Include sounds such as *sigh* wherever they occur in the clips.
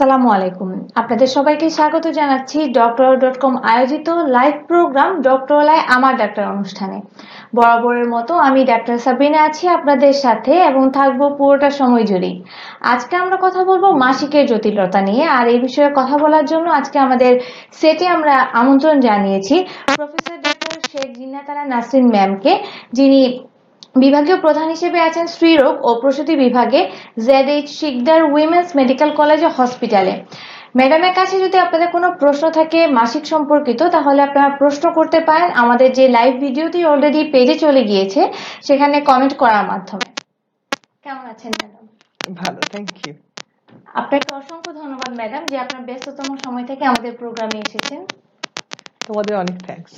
আসসালামু আলাইকুম আপনাদের সবাইকে স্বাগত জানাচ্ছি ডক্টর ডট কম আয়োজিত লাইভ প্রোগ্রাম ডক্টর লাই আমার ডাক্তার অনুষ্ঠানে বরাবরের মতো আমি ডাক্তার সাবিনা আছি আপনাদের সাথে এবং থাকবো পুরোটা সময় জুড়ে আজকে আমরা কথা বলবো মাসিকের জটিলতা নিয়ে আর এই বিষয়ে কথা বলার জন্য আজকে আমাদের সেটে আমরা আমন্ত্রণ জানিয়েছি প্রফেসর ডক্টর শেখ জিন্নাতারা নাসরিন ম্যামকে যিনি বিভাগীয় প্রধান হিসেবে আছেন স্ত্রীরোগ ও প্রসূতি বিভাগে Z H Sikdar women's medical college ও হসপিটালে ম্যাডামের কাছে যদি আপনাদের কোনো প্রশ্ন থাকে মাসিক সম্পর্কিত তাহলে আপনারা প্রশ্ন করতে পারেন আমাদের যে লাইভ ভিডিওটি অলরেডি পেজে চলে গিয়েছে সেখানে কমেন্ট করার মাধ্যমে কেমন আছেন ম্যাডাম ভালো থ্যাংক ইউ আপনাকে অসংখ্য ধন্যবাদ ম্যাডাম যে আপনার ব্যস্ততম সময় থেকে আমাদের প্রোগ্রামে এসেছেন তোমাদের অনেক থ্যাঙ্কস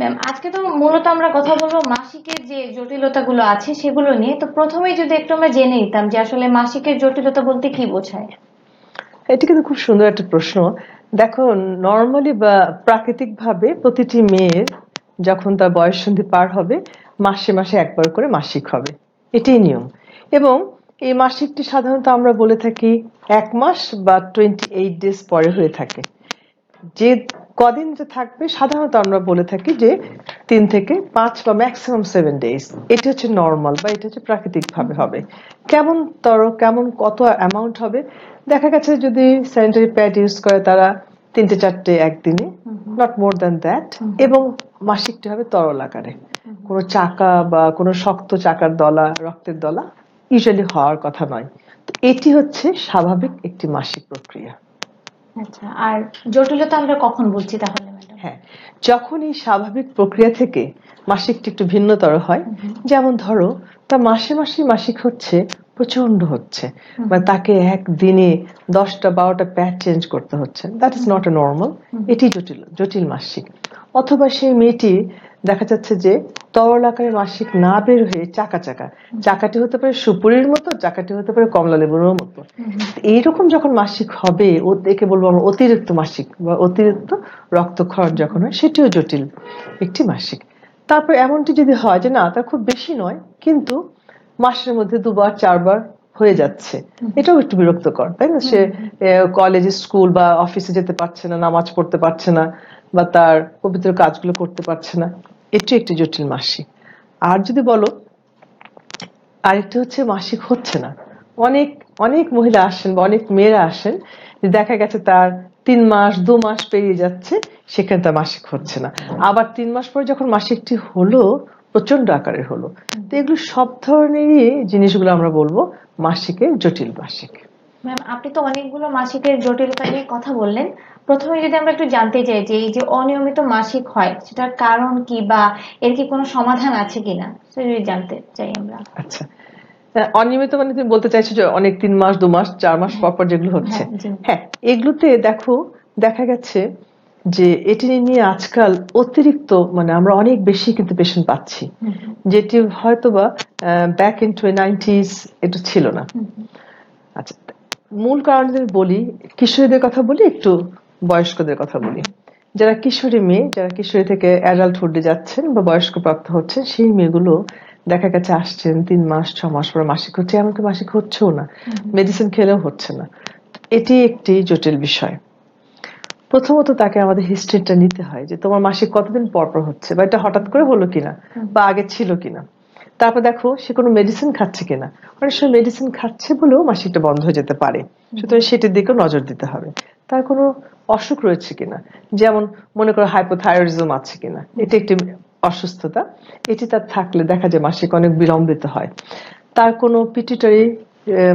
ম্যাম আজকে তো মূলত আমরা কথা বলবো মাসিকের যে জটিলতাগুলো আছে সেগুলো নিয়ে তো প্রথমে যদি একটু আমরা জেনে নিতাম যে আসলে মাসিকের জটিলতা বলতে কি বোঝায় এটি কিন্তু খুব সুন্দর একটা প্রশ্ন দেখো নর্মালি বা প্রাকৃতিকভাবে প্রতিটি মেয়ের যখন তার বয়স সন্ধি পার হবে মাসে মাসে একবার করে মাসিক হবে এটাই নিয়ম এবং এই মাসিকটি সাধারণত আমরা বলে থাকি এক মাস বা টোয়েন্টি এইট ডেজ পরে হয়ে থাকে যে কদিন যে থাকবে সাধারণত আমরা বলে থাকি যে তিন থেকে পাঁচ বা ম্যাক্সিমাম সেভেন ডেজ এটা হচ্ছে নর্মাল বা এটা হচ্ছে প্রাকৃতিক ভাবে হবে কেমন তর কেমন কত অ্যামাউন্ট হবে দেখা গেছে যদি স্যানিটারি প্যাড ইউজ করে তারা তিনটে চারটে একদিনে নট মোর দ্যান দ্যাট এবং মাসিকটি হবে তরল আকারে কোনো চাকা বা কোনো শক্ত চাকার দলা রক্তের দলা ইউজুয়ালি হওয়ার কথা নয় তো এটি হচ্ছে স্বাভাবিক একটি মাসিক প্রক্রিয়া আচ্ছা, আর জটিলতা আমরা কখন বলছি তাহলে হ্যাঁ, যখন এই স্বাভাবিক প্রক্রিয়া থেকে মাসিকটি একটু ভিন্নতর হয় যেমন ধরো তা মাসে মাসে মাসিক হচ্ছে প্রচন্ড হচ্ছে বা মানে তাকে একদিনে দশটা বারোটা প্যাড চেঞ্জ করতে হচ্ছে that is not a normal এটি জটিল জটিল মাসিক অথবা সেই মেয়েটি দেখা যাচ্ছে যে তরল আকারে মাসিক না বের হয়ে চাকা চাকা চাকাটি হতে পারে সুপুরির মতো চাকাটি হতে পারে কমলা লেবুর মতো এইরকম যখন মাসিক হবে ও একে বলবো আমরা অতিরিক্ত মাসিক বা অতিরিক্ত রক্তক্ষরণ যখন হয় সেটিও জটিল একটি মাসিক তারপর এমনটি যদি হয় যে না তার খুব বেশি নয় কিন্তু মাসের মধ্যে দুবার চারবার হয়ে যাচ্ছে এটাও একটু বিরক্তকর তাই না সে কলেজ স্কুল বা অফিসে যেতে পারছে না নামাজ পড়তে পারছে না বা তার পবিত্র কাজগুলো করতে পারছে না এটি একটি জটিল মাসিক আর যদি বলো আরেকটি হচ্ছে মাসিক হচ্ছে না অনেক অনেক মহিলা আসেন বা অনেক মেয়েরা আসেন যে দেখা গেছে তার তিন মাস দু মাস পেরিয়ে যাচ্ছে সেখানে তার মাসিক হচ্ছে না আবার তিন মাস পরে যখন মাসিকটি হলো প্রচন্ড আকারের হলো তো এগুলো সব ধরনেরই জিনিসগুলো আমরা বলবো মাসিকের জটিল মাসিক ম্যাম আপনি তো অনেকগুলো মাসিকের জটিলতা নিয়ে কথা বললেন প্রথমে যদি আমরা একটু জানতে চাই যে এই যে অনিয়মিত মাসিক হয় সেটার কারণ কি বা এর কি কোনো সমাধান আছে কিনা সেটা যদি জানতে চাই আমরা আচ্ছা। অনিয়মিত মানে তুমি বলতে চাইছো যে অনেক তিন মাস দু মাস চার মাস হ্যাঁ। পর পর যেগুলো হচ্ছে হ্যাঁ, হ্যাঁ এগুলোতে দেখো দেখা গেছে যে এটি নিয়ে আজকাল অতিরিক্ত মানে আমরা অনেক বেশি কিন্তু পেশেন্ট পাচ্ছি যেটি হয়তো বা ব্যাক ইন টু নাইনটিস এটা ছিল না আচ্ছা মূল কারণ যদি বলি কিশোরীদের কথা বলি একটু বয়স্কদের কথা বলি যারা কিশোরী মেয়ে যারা কিশোরী থেকে অ্যাডাল্টহুডে যাচ্ছেন বা বয়স্ক প্রাপ্ত হচ্ছেন সেই মেয়েগুলো দেখা গেছে আসছেন তিন মাস ছ মাস পরে মাসিক হচ্ছে এমনকি মাসিক হচ্ছেও না মেডিসিন খেলেও হচ্ছে না এটি একটি জটিল বিষয় প্রথমত তাকে আমাদের হিস্ট্রিটা নিতে হয় যে তোমার মাসিক কতদিন পর পর হচ্ছে বা এটা হঠাৎ করে হলো কিনা বা আগে ছিল কিনা তারপর দেখো সে কোনো মেডিসিন খাচ্ছে কিনা অনেক সময় মেডিসিন খাচ্ছে বলেও মাসিকটা বন্ধ হয়ে যেতে পারে সুতরাং সেটির দিকেও নজর দিতে হবে তার কোনো অসুখ রয়েছে কিনা যেমন মনে করো হাইপোথাইরয়েডিজম আছে কিনা এটি একটি অসুস্থতা এটি তার থাকলে দেখা যায় মাসিক অনেক বিলম্বিত হয় তার কোনো পিটিটারি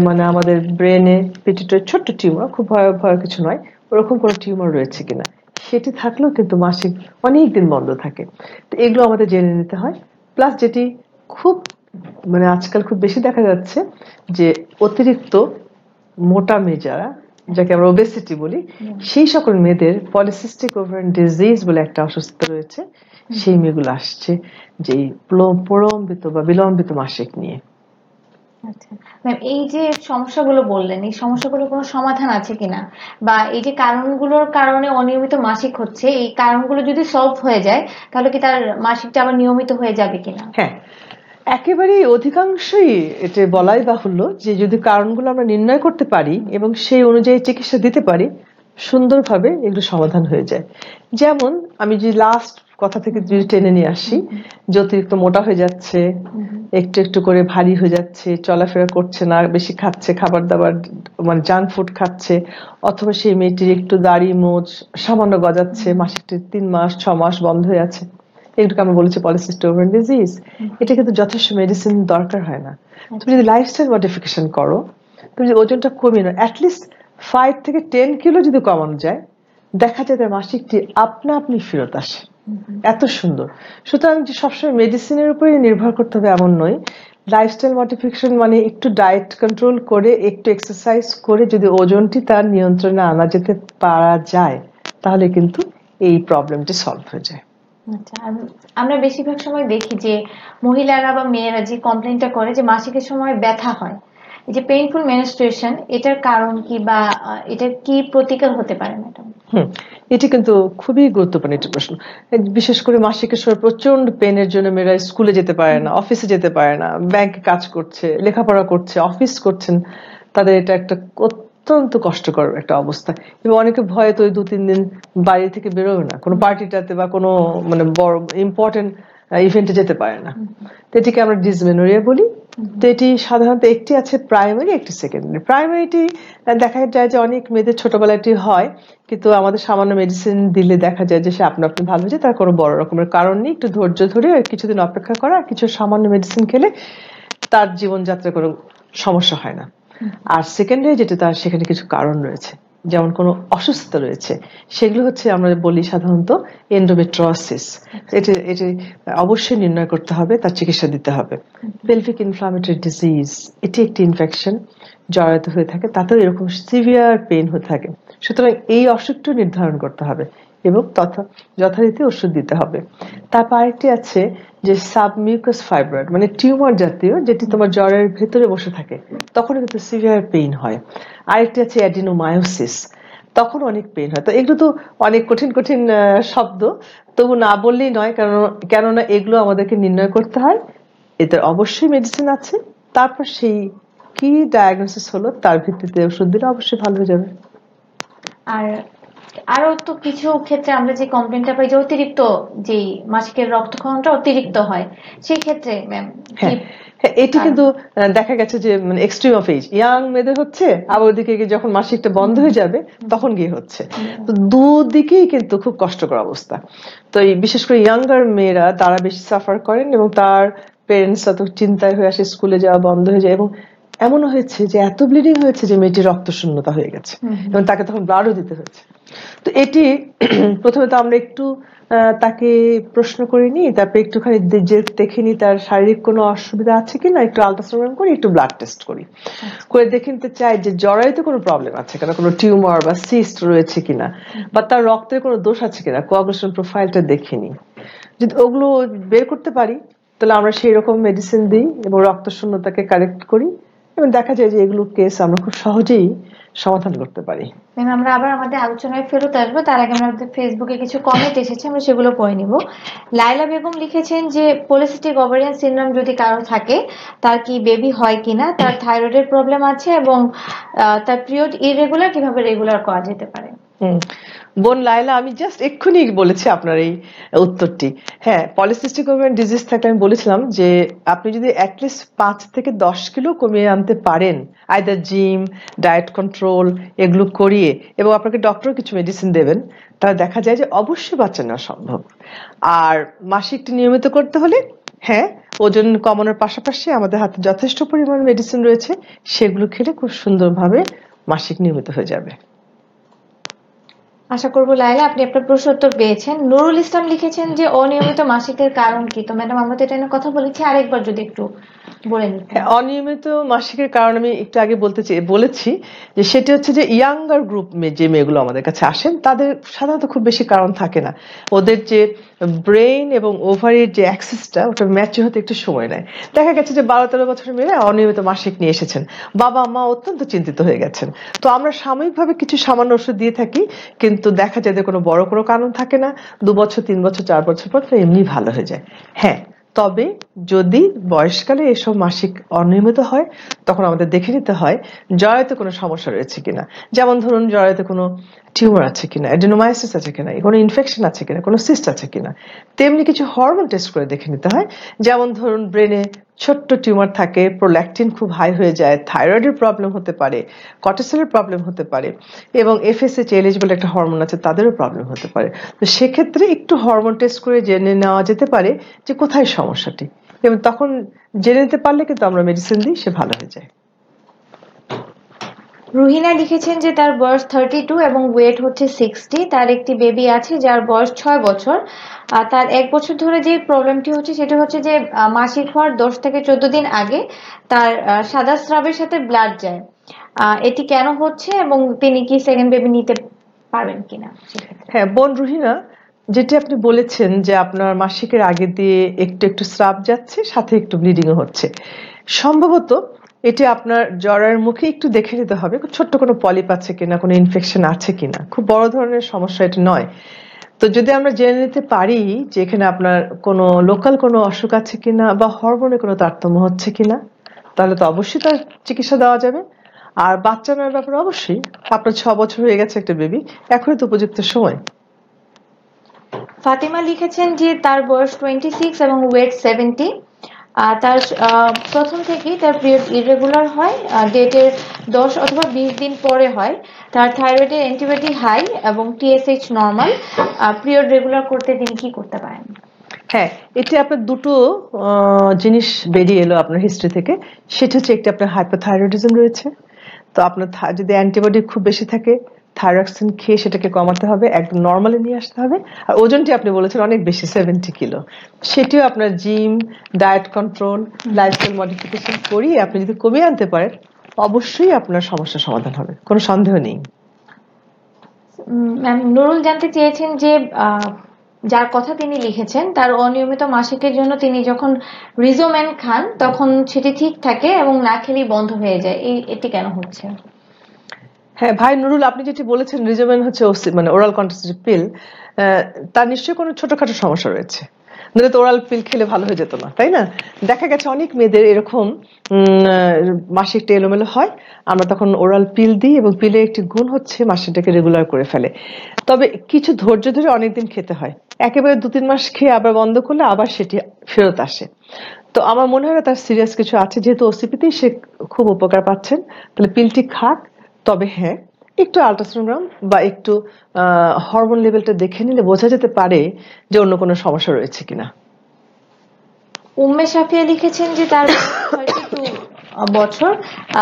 মানে আমাদের ব্রেনে পিটিটারি ছোট্ট টিউমার খুব ভয় ভয় কিছু নয় ওরকম কোনো টিউমার রয়েছে কিনা সেটি থাকলেও কিন্তু মাসিক অনেক দিন বন্ধ থাকে তো এগুলো আমাদের জেনে নিতে হয় প্লাস যেটি খুব মানে আজকাল খুব বেশি দেখা যাচ্ছে যে অতিরিক্ত মোটা মেয়ে যারা যাকে আমরা ওবেসিটি বলি সেই সকল মেয়েদের পলিসিস্টিক ওভার ডিজিজ বলে একটা অসুস্থতা রয়েছে সেই মেয়েগুলো আসছে যে প্রলম্বিত বা বিলম্বিত মাসিক নিয়ে আচ্ছা। এই যে সমস্যাগুলো বললেন এই সমস্যাগুলো কোনো সমাধান আছে কিনা বা এই যে কারণগুলোর কারণে অনিয়মিত মাসিক হচ্ছে এই কারণগুলো যদি সলভ হয়ে যায় তাহলে কি তার মাসিকটা আবার নিয়মিত হয়ে যাবে কিনা হ্যাঁ একেবারেই অধিকাংশই এতে বলাই বাহুল্য যে যদি কারণগুলো আমরা নির্ণয় করতে পারি এবং সেই অনুযায়ী চিকিৎসা দিতে পারি সুন্দরভাবে এগুলো সমাধান হয়ে যায় যেমন আমি যে লাস্ট কথা থেকে যদি টেনে নিয়ে আসি যে অতিরিক্ত মোটা হয়ে যাচ্ছে একটু একটু করে ভারী হয়ে যাচ্ছে চলাফেরা করছে না বেশি খাচ্ছে খাবার দাবার মানে জাঙ্ক ফুড খাচ্ছে অথবা সেই মেয়েটির একটু দাড়ি মোচ সামান্য গজাচ্ছে মাসিকটি তিন মাস ছ মাস বন্ধ হয়ে আছে এগুলোকে আমরা বলেছি পলিসিস্ট স্টোভেন ডিজিজ এটা কিন্তু যথেষ্ট মেডিসিন দরকার হয় না আচ্ছা। তুমি যদি লাইফস্টাইল মডিফিকেশন করো তুমি যদি ওজনটা কমিয়ে নাও অ্যাটলিস্ট ফাইভ থেকে টেন কিলো যদি কমানো যায় দেখা যায় তার মাসিকটি আপনা আপনি ফেরত আসে এত সুন্দর সুতরাং যে সবসময় মেডিসিনের উপরে নির্ভর করতে হবে এমন নয় লাইফস্টাইল মডিফিকেশন মানে একটু ডায়েট কন্ট্রোল করে একটু এক্সারসাইজ করে যদি ওজনটি তার নিয়ন্ত্রণে আনা যেতে পারা যায় তাহলে কিন্তু এই প্রবলেমটি সলভ হয়ে যায় আচ্ছা আমরা বেশিরভাগ সময় দেখি যে মহিলারা বা মেয়েরা যে কমপ্লেনটা করে যে মাসিকের সময় ব্যথা হয় এই যে পেইনফুল মেনস্ট্রুয়েশন এটার কারণ কি বা এটা কি প্রতিকার হতে পারে ম্যাডাম হুম এটি কিন্তু খুবই গুরুত্বপূর্ণ একটি প্রশ্ন বিশেষ করে মাসিকের সময় প্রচন্ড পেনের জন্য মেয়েরা স্কুলে যেতে পারে না অফিসে যেতে পারে না ব্যাংকে কাজ করছে লেখাপড়া করছে অফিস করছেন তাদের এটা একটা অত্যন্ত কষ্টকর একটা অবস্থা এবং অনেকে ভয়ে তো ওই দু তিন দিন বাইরে থেকে বেরোবে না কোনো পার্টিটাতে বা কোনো মানে বড় ইম্পর্টেন্ট ইভেন্টে যেতে পারে না তো এটিকে আমরা ডিসমেনোরিয়া বলি তো এটি সাধারণত একটি আছে প্রাইমারি একটি সেকেন্ডারি প্রাইমারিটি দেখা যায় যে অনেক মেয়েদের ছোটবেলাটি হয় কিন্তু আমাদের সামান্য মেডিসিন দিলে দেখা যায় যে সে আপনি আপনি ভালো হয়েছে তার কোনো বড় রকমের কারণ নেই একটু ধৈর্য ধরে কিছুদিন অপেক্ষা করা কিছু সামান্য মেডিসিন খেলে তার জীবনযাত্রা কোনো সমস্যা হয় না আর সেকেন্ডারি যেটা তার সেখানে কিছু কারণ রয়েছে যেমন কোনো অসুস্থতা রয়েছে সেগুলো হচ্ছে আমরা বলি সাধারণত এন্ডোমেট্রোসিস আচ্ছা। এটি এটি অবশ্যই নির্ণয় করতে হবে তার চিকিৎসা দিতে হবে পেলভিক ইনফ্লামেটরি ডিজিজ এটি একটি ইনফেকশন জড়ায়িত হয়ে থাকে তাতেও এরকম সিভিয়ার পেন হয়ে থাকে সুতরাং এই অসুখটিও নির্ধারণ করতে হবে এবং তথা যথারীতি ওষুধ দিতে হবে তারপর আরেকটি আছে যে সাবমিউকাস ফাইব্রয়েড মানে টিউমার জাতীয় যেটি তোমার জ্বরের ভেতরে বসে থাকে তখন কিন্তু সিভিয়ার পেইন হয় আরেকটি আছে অ্যাডিনোমায়োসিস তখন অনেক পেন হয় তো এগুলো তো অনেক কঠিন কঠিন শব্দ তবু না বললেই নয় কেন কেননা এগুলো আমাদেরকে নির্ণয় করতে হয় এতে অবশ্যই মেডিসিন আছে তারপর সেই কি ডায়াগনোসিস হলো তার ভিত্তিতে ওষুধ দিলে অবশ্যই ভালো হয়ে যাবে আর আরো তো কিছু ক্ষেত্রে আমরা যে কমপ্লেনটা পাই যে অতিরিক্ত যে মাসিকের রক্তক্ষরণটা অতিরিক্ত হয় সেই ক্ষেত্রে ম্যাম হ্যাঁ, এটি কিন্তু দেখা গেছে যে মানে এক্সট্রিম অফ এজ ইয়াং মেয়েদের হচ্ছে আবার ওদিকে গিয়ে যখন মাসিকটা বন্ধ হয়ে যাবে তখন গিয়ে হচ্ছে তো দুদিকেই কিন্তু খুব কষ্টকর অবস্থা তো এই বিশেষ করে ইয়াঙ্গার মেয়েরা তারা বেশি সাফার করেন এবং তার পেরেন্টসরা তো চিন্তায় হয়ে আসে স্কুলে যাওয়া বন্ধ হয়ে যায় এবং এমন হয়েছে যে এত ব্লিডিং হয়েছে যে রক্ত রক্তশূন্যতা হয়ে গেছে এবং তাকে তখন ব্লাডও দিতে হয়েছে তো এটি *clears throat* প্রথমে তো আমরা একটু তাকে প্রশ্ন করিনি তারপরে একটুখানি দেখিনি তার শারীরিক কোনো অসুবিধা আছে কিনা একটু আলট্রাসাউন্ড করি একটু ব্লাড টেস্ট করি আচ্ছা। করে দেখে নিতে চাই যে জরায়ুতে কোনো প্রবলেম আছে কিনা কোনো টিউমার বা সিস্ট রয়েছে কিনা বা তার রক্তের কোনো দোষ আছে কিনা কোয়াগুলেশন প্রোফাইলটা দেখিনি যদি ওগুলো বের করতে পারি তাহলে আমরা সেই রকম মেডিসিন দিই এবং রক্তশূন্যতাকে কারেক্ট করি এবং দেখা যায় যে এগুলো কেস আমরা খুব সহজেই সমাধান করতে পারি আমরা আবার আমাদের আলোচনায় ফেরত আসবো তার আগে আমরা ফেসবুকে কিছু কমেন্ট এসেছে আমরা সেগুলো পড়ে নিব লাইলা বেগম লিখেছেন যে পলিসিটিক ওভারিয়ান সিনড্রোম যদি কারো থাকে তার কি বেবি হয় কিনা তার থাইরয়েডের প্রবলেম আছে এবং তার পিরিয়ড ইরেগুলার কিভাবে রেগুলার করা যেতে পারে বোন লাইলা আমি জাস্ট এক্ষুনি বলেছি আপনার এই উত্তরটি হ্যাঁ পলিসিস্টিক ওভেন ডিজিজ থাকলে আমি বলেছিলাম যে আপনি যদি অ্যাটলিস্ট পাঁচ থেকে দশ কিলো কমিয়ে আনতে পারেন আইদার জিম ডায়েট কন্ট্রোল এগুলো করিয়ে এবং আপনাকে ডক্টর কিছু মেডিসিন দেবেন তাহলে দেখা যায় যে অবশ্যই বাচ্চা নেওয়া সম্ভব আর মাসিকটি নিয়মিত করতে হলে হ্যাঁ ওজন কমানোর পাশাপাশি আমাদের হাতে যথেষ্ট পরিমাণ মেডিসিন রয়েছে সেগুলো খেলে খুব সুন্দরভাবে মাসিক নিয়মিত হয়ে যাবে আশা করবো লাইলা আপনি আপনার প্রশ্ন উত্তর পেয়েছেন নুরুল ইসলাম লিখেছেন যে অনিয়মিত মাসিকের কারণ কি তো ম্যাডাম আমরা তো এটা নিয়ে কথা বলেছি আরেকবার যদি একটু বলেন হ্যাঁ, অনিয়মিত মাসিকের কারণ আমি একটু আগে বলতে চাই বলেছি যে সেটি হচ্ছে যে ইয়াঙ্গার গ্রুপ যে মেয়েগুলো আমাদের কাছে আসেন তাদের সাধারণত খুব বেশি কারণ থাকে না ওদের যে ব্রেইন এবং ওভারের যে অ্যাক্সেসটা ওটা ম্যাচে হতে একটু সময় নেয় দেখা গেছে যে বারো তেরো বছর মেয়ে অনিয়মিত মাসিক নিয়ে এসেছেন বাবা মা অত্যন্ত চিন্তিত হয়ে গেছেন তো আমরা সাময়িকভাবে কিছু সামান্য ওষুধ দিয়ে থাকি কিন্তু দেখা যায় যে কোনো বড় কোনো কারণ থাকে না দু বছর তিন বছর চার বছর পর এমনি ভালো হয়ে যায় হ্যাঁ তবে যদি বয়সকালে এসব মাসিক অনিয়মিত হয় তখন আমাদের দেখে নিতে হয় জরায়ুতে কোনো সমস্যা রয়েছে কিনা যেমন ধরুন জরায়ুতে কোনো টিউমার আছে কিনা অ্যাডিনোমাইসিস আছে কিনা কোনো ইনফেকশন আছে কিনা কোনো সিস্ট আছে কিনা তেমনি কিছু হরমোন টেস্ট করে দেখে নিতে হয় যেমন ধরুন ব্রেনে ছোট্ট টিউমার থাকে প্রোল্যাকটিন খুব হাই হয়ে যায় থাইরয়েডের প্রবলেম হতে পারে কটেসেলের প্রবলেম হতে পারে এবং এফএসএচ এলএইচ বলে একটা হরমোন আছে তাদেরও প্রবলেম হতে পারে তো সেক্ষেত্রে একটু হরমোন টেস্ট করে জেনে নেওয়া যেতে পারে যে কোথায় সমস্যাটি এবং তখন জেনে নিতে পারলে কিন্তু আমরা মেডিসিন দিই সে ভালো হয়ে যায় রুহিনা লিখেছেন যে তার বয়স থার্টি টু এবং ওয়েট হচ্ছে সিক্সটি তার একটি বেবি আছে যার বয়স ছয় বছর তার এক বছর ধরে যে প্রবলেমটি হচ্ছে সেটা হচ্ছে যে মাসিক হওয়ার দশ থেকে চোদ্দ দিন আগে তার সাদা স্রাবের সাথে ব্লাড যায় এটি কেন হচ্ছে এবং তিনি কি সেকেন্ড বেবি নিতে পারবেন কিনা হ্যাঁ বোন রুহিনা যেটি আপনি বলেছেন যে আপনার মাসিকের আগে দিয়ে একটু একটু স্রাব যাচ্ছে সাথে একটু ব্লিডিংও হচ্ছে সম্ভবত এটি আপনার জরার মুখে একটু দেখে নিতে হবে ছোট্ট কোনো পলিপ আছে কিনা কোনো ইনফেকশন আছে কিনা খুব বড় ধরনের সমস্যা এটা নয় তো যদি আমরা জেনে নিতে পারি যে এখানে আপনার কোনো লোকাল কোনো অসুখ আছে কিনা বা হরমোনে কোনো তারতম্য হচ্ছে কিনা তাহলে তো অবশ্যই তার চিকিৎসা দেওয়া যাবে আর বাচ্চা ব্যাপারে অবশ্যই আপনার ছ বছর হয়ে গেছে একটা বেবি এখনই তো উপযুক্ত সময় ফাতেমা লিখেছেন যে তার বয়স টোয়েন্টি সিক্স এবং ওয়েট সেভেন্টি তার প্রথম থেকেই তার পিরিয়ড ইরেগুলার হয় ডেটের দশ অথবা বিশ দিন পরে হয় তার থাইরয়েডের অ্যান্টিবায়োটিক হাই এবং টিএসএইচ নর্মাল পিরিয়ড রেগুলার করতে তিনি কি করতে পারেন হ্যাঁ এটি আপনার দুটো জিনিস বেরিয়ে এলো আপনার হিস্ট্রি থেকে সেটা হচ্ছে একটি আপনার হাইপোথাইরয়েডিজম রয়েছে তো আপনার যদি অ্যান্টিবায়োটিক খুব বেশি থাকে থাইরক্সিন খেয়ে সেটাকে কমাতে হবে একদম নর্মালে নিয়ে আসতে হবে আর ওজনটি আপনি বলেছেন অনেক বেশি সেভেন্টি কিলো সেটিও আপনার gym diet control lifestyle modification করিয়ে আপনি যদি কমিয়ে আনতে পারেন অবশ্যই আপনার সমস্যার সমাধান হবে কোনো সন্দেহ নেই ম্যাম নুরুল জানতে চেয়েছেন যে যার কথা তিনি লিখেছেন তার অনিয়মিত মাসিকের জন্য তিনি যখন রিজোম্যান খান তখন সেটি ঠিক থাকে এবং না খেলেই বন্ধ হয়ে যায় এই এটি কেন হচ্ছে হ্যাঁ ভাই নুরুল আপনি যেটি বলেছেন রিজোমেন হচ্ছে মানে ওরাল কন্ট্রাসেপটিভ পিল তার নিশ্চয়ই কোনো ছোটখাটো সমস্যা রয়েছে নাহলে তো ওরাল পিল খেলে ভালো হয়ে যেত না তাই না দেখা গেছে অনেক মেয়েদের এরকম মাসিক মাসিকটা এলোমেলো হয় আমরা তখন ওরাল পিল দিই এবং পিলে একটি গুণ হচ্ছে মাসিকটাকে রেগুলার করে ফেলে তবে কিছু ধৈর্য ধরে অনেকদিন খেতে হয় একেবারে দু তিন মাস খেয়ে আবার বন্ধ করলে আবার সেটি ফেরত আসে তো আমার মনে হয় তার সিরিয়াস কিছু আছে যেহেতু ওসিপিতেই সে খুব উপকার পাচ্ছেন তাহলে পিলটি খাক তবে হ্যাঁ একটু আলট্রাসোনোগ্রাম বা একটু হরমোন লেভেলটা দেখে নিলে বোঝা যেতে পারে যে অন্য কোনো সমস্যা রয়েছে কিনা উম্মে সাফিয়া লিখেছেন যে তার বছর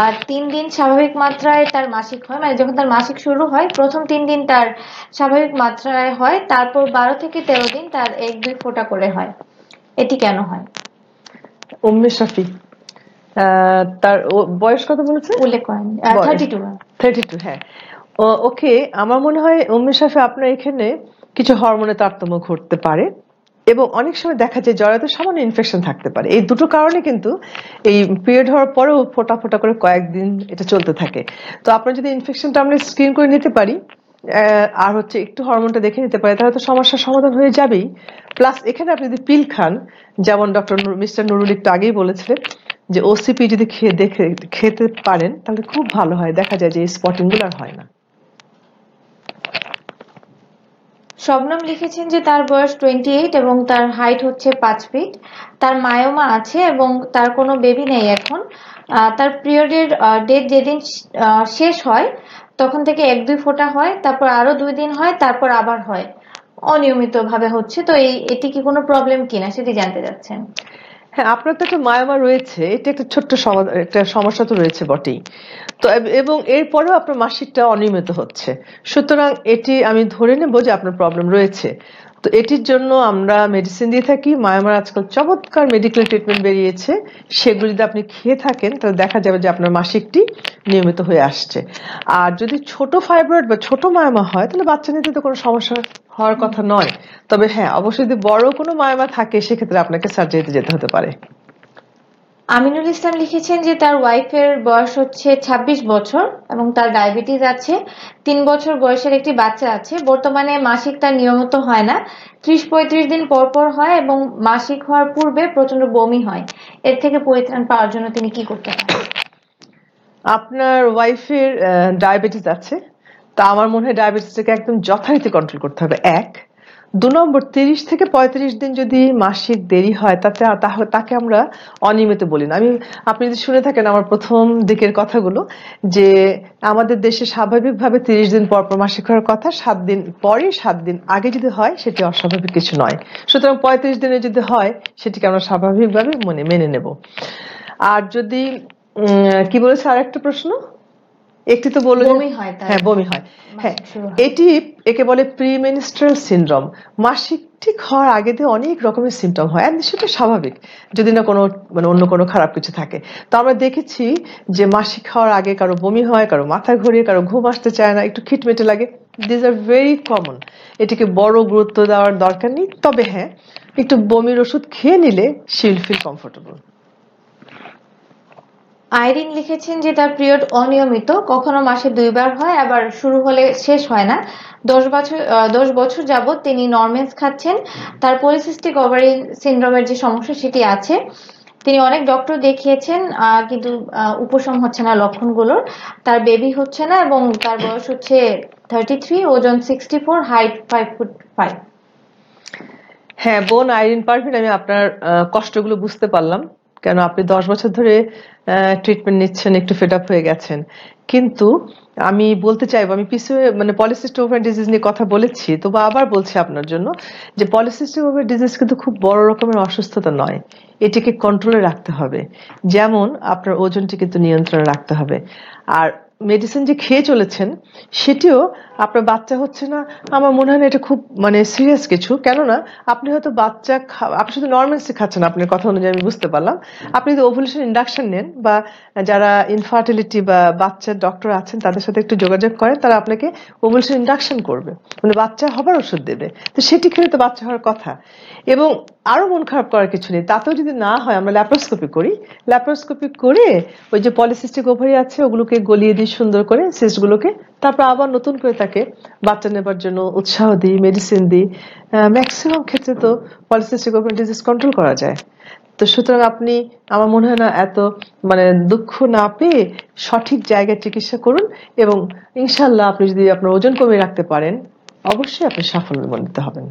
আর তিন দিন স্বাভাবিক মাত্রায় তার মাসিক হয় মানে যখন তার মাসিক শুরু হয় প্রথম তিন দিন তার স্বাভাবিক মাত্রায় হয় তারপর বারো থেকে তেরো দিন তার এক দুই ফোটা করে হয় এটি কেন হয় উম্মে সাফি তার বয়স কত বলেছে উল্লেখ করেন থার্টি টু হ্যাঁ, হ্যাঁ। ওকে আমার মনে হয় উমেশ শাফি আপনার এখানে কিছু হরমোনে তারতম্য ঘটতে পারে এবং অনেক সময় দেখা যায় জরাতে সামান্য ইনফেকশন থাকতে পারে এই দুটো কারণে কিন্তু এই পিরিয়ড হওয়ার পরেও ফোটা ফোটা করে কয়েকদিন এটা চলতে থাকে তো আপনার যদি ইনফেকশনটা আমরা স্ক্রিন করে নিতে পারি আর হচ্ছে একটু হরমোনটা দেখে নিতে পারে তাহলে তো সমস্যার সমাধান হয়ে যাবেই প্লাস এখানে আপনি যদি পিল খান যেমন ডক্টর মিস্টার নুরুল একটু আগেই বলেছিলেন যে ওসিপি যদি খেয়ে দেখে খেতে পারেন তাহলে খুব ভালো হয় দেখা যায় যে এই স্পটিংগুলো আর হয় না শবনম লিখেছেন যে তার বয়স টোয়েন্টি এইট এবং তার হাইট হচ্ছে পাঁচ ফিট তার মায়োমা আছে এবং তার কোনো বেবি নেই এখন তার পিরিয়ডের ডেট যেদিন শেষ হয় তখন থেকে এক দুই ফোঁটা হয় তারপর আরও দুই দিন হয় তারপর আবার হয় অনিয়মিতভাবে হচ্ছে তো এই এটি কি কোনো প্রবলেম কিনা সেটি জানতে চাচ্ছেন হ্যাঁ আপনার তো একটা মায়ামা রয়েছে এটা একটা ছোট্ট একটা সমস্যা তো রয়েছে বটেই তো এবং এরপরেও আপনার মাসিকটা অনিয়মিত হচ্ছে সুতরাং এটি আমি ধরে নেব যে আপনার প্রবলেম রয়েছে তো এটির জন্য আমরা মেডিসিন দিয়ে থাকি মায়ামার আজকাল চমৎকার মেডিকেল ট্রিটমেন্ট বেরিয়েছে সেগুলো যদি আপনি খেয়ে থাকেন তাহলে দেখা যাবে যে আপনার মাসিকটি নিয়মিত হয়ে আসছে আর যদি ছোট ফাইব্রয়েড বা ছোট মায়ামা হয় তাহলে বাচ্চা নিতে তো কোনো সমস্যা হওয়ার কথা নয় তবে হ্যাঁ অবশ্যই যদি বড় কোনো মায়ামা থাকে সেক্ষেত্রে আপনাকে সার্জারিতে যেতে হতে পারে আমিনুল ইসলাম লিখেছেন যে তার ওয়াইফের বয়স হচ্ছে ২৬ বছর এবং তার ডায়াবেটিস আছে তিন বছর বয়সের একটি বাচ্চা আছে বর্তমানে মাসিক তার নিয়মিত হয় না ত্রিশ পঁয়ত্রিশ দিন পর পর হয় এবং মাসিক হওয়ার পূর্বে প্রচন্ড বমি হয় এর থেকে পরিত্রাণ পাওয়ার জন্য তিনি কি করতে পারেন আপনার ওয়াইফের ডায়াবেটিস আছে তা আমার মনে হয় ডায়াবেটিসটাকে একদম যথারীতি কন্ট্রোল করতে হবে এক দু নম্বর তিরিশ থেকে পঁয়ত্রিশ দিন যদি মাসিক দেরি হয় তাতে তাকে আমরা অনিয়মিত বলি না আমি আপনি যদি শুনে থাকেন আমার প্রথম দিকের কথাগুলো যে আমাদের দেশে স্বাভাবিকভাবে তিরিশ দিন পর পর মাসিক হওয়ার কথা সাত দিন পরে সাত দিন আগে যদি হয় সেটি অস্বাভাবিক কিছু নয় সুতরাং পঁয়ত্রিশ দিনে যদি হয় সেটিকে আমরা স্বাভাবিকভাবে মনে মেনে নেব আর যদি কি বলেছে আর একটা প্রশ্ন একটি তো বললো হ্যাঁ বমি হয় হ্যাঁ এটি একে বলে প্রিমেনিস্ট্রাল সিনড্রোম মাসিক ঠিক হওয়ার আগে দিয়ে অনেক রকমের সিমটম হয় আর সেটা স্বাভাবিক যদি না কোনো মানে অন্য কোনো খারাপ কিছু থাকে তো আমরা দেখেছি যে মাসিক হওয়ার আগে কারো বমি হয় কারো মাথা ঘুরিয়ে কারো ঘুম আসতে চায় না একটু খিটমেটে লাগে দিজ আর ভেরি কমন এটিকে বড় গুরুত্ব দেওয়ার দরকার নেই তবে হ্যাঁ একটু বমির ওষুধ খেয়ে নিলে শিল ফিল কমফোর্টেবল আইরিন লিখেছেন যে তার পিরিয়ড অনিয়মিত কখনো মাসে দুইবার হয় আবার শুরু হলে শেষ হয় না দশ বছর দশ বছর যাবৎ তিনি নর্মেন্স খাচ্ছেন তার পলিসিস্টিক ওভারি সিন্ড্রোমের যে সমস্যা সেটি আছে তিনি অনেক ডক্টর দেখিয়েছেন কিন্তু উপশম হচ্ছে না লক্ষণগুলোর তার বেবি হচ্ছে না এবং তার বয়স হচ্ছে থার্টি থ্রি ওজন sixty four height five foot five হ্যাঁ বোন আইরিন পারভিন আমি আপনার কষ্টগুলো বুঝতে পারলাম কেন আপনি দশ বছর ধরে ট্রিটমেন্ট নিচ্ছেন একটু ফেড আপ হয়ে গেছেন কিন্তু আমি বলতে চাইবো আমি পিছিয়ে মানে পলিসিস্টিক ওভার ডিজিজ নিয়ে কথা বলেছি তো আবার বলছি আপনার জন্য যে পলিসিস্টিক ওভার ডিজিজ কিন্তু খুব বড় রকমের অসুস্থতা নয় এটিকে কন্ট্রোলে রাখতে হবে যেমন আপনার ওজনটি কিন্তু নিয়ন্ত্রণে রাখতে হবে আর মেডিসিন যে খেয়ে চলেছেন সেটিও আপনার বাচ্চা হচ্ছে না আমার মনে হয় না এটা খুব মানে সিরিয়াস কিছু কেননা আপনি হয়তো বাচ্চা আপনি শুধু নর্মাল শেখাচ্ছেন আপনার কথা অনুযায়ী আমি বুঝতে পারলাম আপনি যদি ওভুলেশন ইন্ডাকশন নেন বা যারা ইনফার্টিলিটি বা বাচ্চার ডক্টর আছেন তাদের সাথে একটু যোগাযোগ করেন তারা আপনাকে ওভুলেশন ইন্ডাকশন করবে মানে বাচ্চা হবার ওষুধ দেবে তো সেটি খেলে তো বাচ্চা হওয়ার কথা এবং আরও মন খারাপ করার কিছু নেই তাতেও যদি না হয় আমরা ল্যাপ্রোস্কোপি করি ল্যাপ্রোস্কোপি করে ওই যে পলিসিস্টিক ওভারি আছে ওগুলোকে গলিয়ে দিই সুন্দর করে সিস্টগুলোকে তারপর আবার নতুন করে বাচ্চাটাকে বাচ্চা নেবার জন্য উৎসাহ দিই মেডিসিন দিই ম্যাক্সিমাম ক্ষেত্রে তো পলিসিস্টিক ওভেন ডিজিজ কন্ট্রোল করা যায় তো সুতরাং আপনি আমার মনে হয় না এত মানে দুঃখ না পেয়ে সঠিক জায়গায় চিকিৎসা করুন এবং ইনশাল্লাহ আপনি যদি আপনার ওজন কমিয়ে রাখতে পারেন অবশ্যই আপনি সাফল্য সাফল্যমণ্ডিত হবেন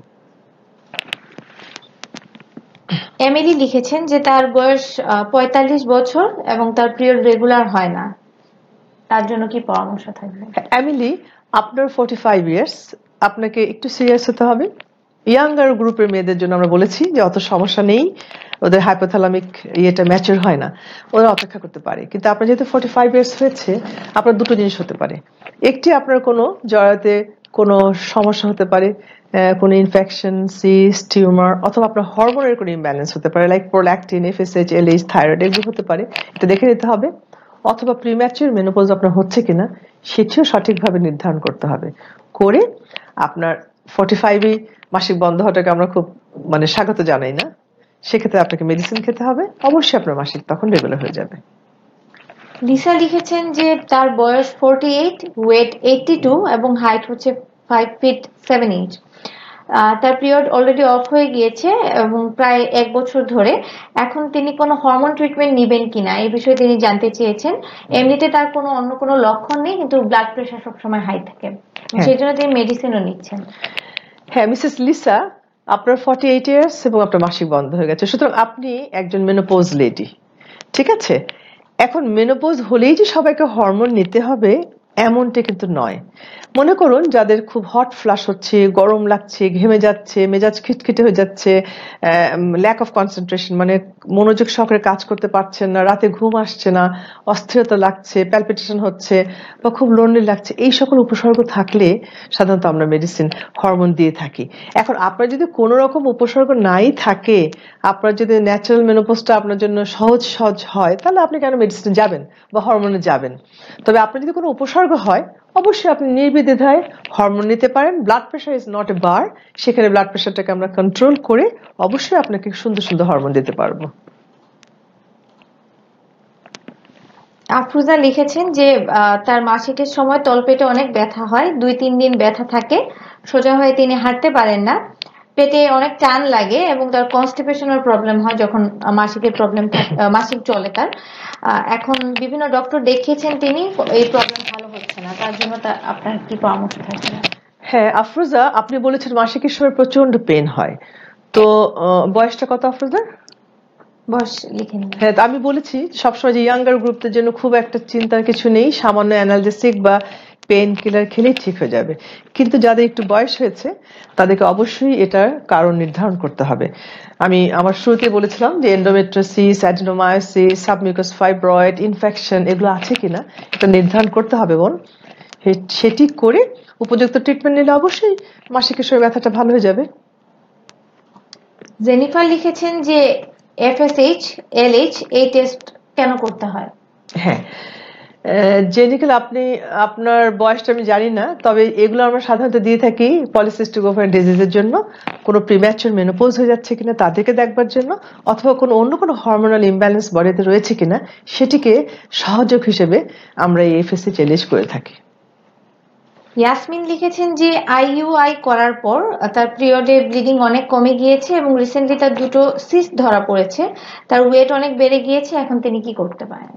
এমিলি লিখেছেন যে তার বয়স পঁয়তাল্লিশ বছর এবং তার পিরিয়ড রেগুলার হয় না তার জন্য কি পরামর্শ থাকবে এমিলি আপনার ফোর্টি ফাইভ ইয়ার্স আপনাকে একটু সিরিয়াস হতে হবে ইয়াঙ্গার গ্রুপের মেয়েদের জন্য আমরা বলেছি যে অত সমস্যা নেই ওদের হাইপোথালামিক ইয়েটা ম্যাচুর হয় না ওরা অপেক্ষা করতে পারে কিন্তু আপনার যেহেতু ফোর্টি ফাইভ ইয়ার্স হয়েছে আপনার দুটো জিনিস হতে পারে একটি আপনার কোনো জড়াতে কোনো সমস্যা হতে পারে কোনো ইনফেকশন সিস টিউমার অথবা আপনার হরমোনের কোনো ইমব্যালেন্স হতে পারে like prolactin FSH LH thyroid এগুলো হতে পারে এটা দেখে নিতে হবে অথবা প্রিম্যাচিউর মেনোপোজ আপনার হচ্ছে কিনা সেটিও সঠিকভাবে নির্ধারণ করতে হবে করে আপনার ফর্টি ফাইভে মাসিক বন্ধ হওয়াটাকে আমরা খুব মানে স্বাগত জানাই না সেক্ষেত্রে আপনাকে মেডিসিন খেতে হবে অবশ্যই আপনার মাসিক তখন রেগুলার হয়ে যাবে লিসা লিখেছেন যে তার বয়স forty eight weight eighty two এবং হাইট হচ্ছে ফাইভ ফিট সেভেন ইঞ্চ তার পিরিয়ড অলরেডি অফ হয়ে গিয়েছে এবং প্রায় এক বছর ধরে এখন তিনি কোনো হরমোন ট্রিটমেন্ট নেবেন কিনা এই বিষয়ে তিনি জানতে চেয়েছেন এমনিতে তার কোনো অন্য কোনো লক্ষণ নেই কিন্তু ব্লাড প্রেশার সবসময় হাই থাকে হ্যাঁ। সেই জন্য তিনি মেডিসিনও নিচ্ছেন হ্যাঁ মিসেস লিসা আপনার ফর্টি এইট ইয়ার্স এবং আপনার মাসিক বন্ধ হয়ে গেছে সুতরাং আপনি একজন মেনোপোজ লেডি ঠিক আছে এখন মেনোপোজ হলেই যে সবাইকে হরমোন নিতে হবে এমনটা কিন্তু নয় মনে করুন যাদের খুব হট ফ্লাশ হচ্ছে গরম লাগছে ঘেমে যাচ্ছে মেজাজ খিটখিটে হয়ে যাচ্ছে ল্যাক অফ কনসেন্ট্রেশন মানে মনোযোগ সহকারে কাজ করতে পারছেন না রাতে ঘুম আসছে না অস্থিরতা লাগছে প্যালপিটেশন হচ্ছে বা খুব লোনলি লাগছে এই সকল উপসর্গ থাকলে সাধারণত আমরা মেডিসিন হরমোন দিয়ে থাকি এখন আপনার যদি কোনো রকম উপসর্গ নাই থাকে আপনার যদি ন্যাচারাল মেনোপোজটা আপনার জন্য সহজ সহজ হয় তাহলে আপনি কেন মেডিসিনে যাবেন বা হরমোনে যাবেন তবে আপনার যদি কোনো উপসর্গ হয় অবশ্যই আপনি নির্বিদ্বিধায় হরমোন নিতে পারেন blood pressure is not a bar সেখানে ব্লাড প্রেশারটাকে আমরা কন্ট্রোল করে অবশ্যই আপনাকে সুন্দর সুন্দর হরমোন দিতে পারবো আফরুজা লিখেছেন যে তার মাসিকের সময় তলপেটে অনেক ব্যথা হয় দুই তিন দিন ব্যথা থাকে সোজা হয়ে তিনি হাঁটতে পারেন না পেটে অনেক টান লাগে এবং তার কনস্টিপেশনের প্রবলেম হয় যখন মাসিকের প্রবলেম মাসিক চলে তার এখন বিভিন্ন ডক্টর দেখিয়েছেন তিনি এই প্রবলেম ভালো হচ্ছে না তার জন্য তার আপনার কি পরামর্শ থাকবে হ্যাঁ আফরোজা আপনি বলেছেন মাসিকের সময় প্রচন্ড পেন হয় তো বয়সটা কত আফরোজা হ্যাঁ আমি বলেছি সবসময় যে ইয়াঙ্গার গ্রুপদের জন্য খুব একটা চিন্তার কিছু নেই সামান্য অ্যানালজেসিক বা পেন কিলার খেলেই ঠিক হয়ে যাবে কিন্তু যাদের একটু বয়স হয়েছে তাদেরকে অবশ্যই এটার কারণ নির্ধারণ করতে হবে আমি আমার শুরুতে বলেছিলাম যে endometriosis adenomyosis submucous fibroid infection এগুলো আছে কিনা এটা নির্ধারণ করতে হবে বোন সেটি করে উপযুক্ত ট্রিটমেন্ট নিলে অবশ্যই মাসিক কিশোর ব্যথাটা ভালো হয়ে যাবে জেনিফার লিখেছেন যে এফএসএইচ এলএইচ এই টেস্ট কেন করতে হয় হ্যাঁ জেনিক্যাল আপনি আপনার বয়সটা আমি জানি না তবে এগুলো আমরা সাধারণত দিয়ে থাকি পলিসিস্টিক ওভার ডিজিজের জন্য কোনো প্রিম্যাচুর মেনোপোজ হয়ে যাচ্ছে কিনা তাদেরকে দেখবার জন্য অথবা কোনো অন্য কোনো হরমোনাল ইমব্যালেন্স বডিতে রয়েছে কিনা সেটিকে সহযোগ হিসেবে আমরা এই এফএসসি চ্যালেঞ্জ করে থাকি ইয়াসমিন লিখেছেন যে আইইউআই করার পর তার পিরিয়ডে ব্লিডিং অনেক কমে গিয়েছে এবং রিসেন্টলি তার দুটো সিস্ট ধরা পড়েছে তার ওয়েট অনেক বেড়ে গিয়েছে এখন তিনি কি করতে পারেন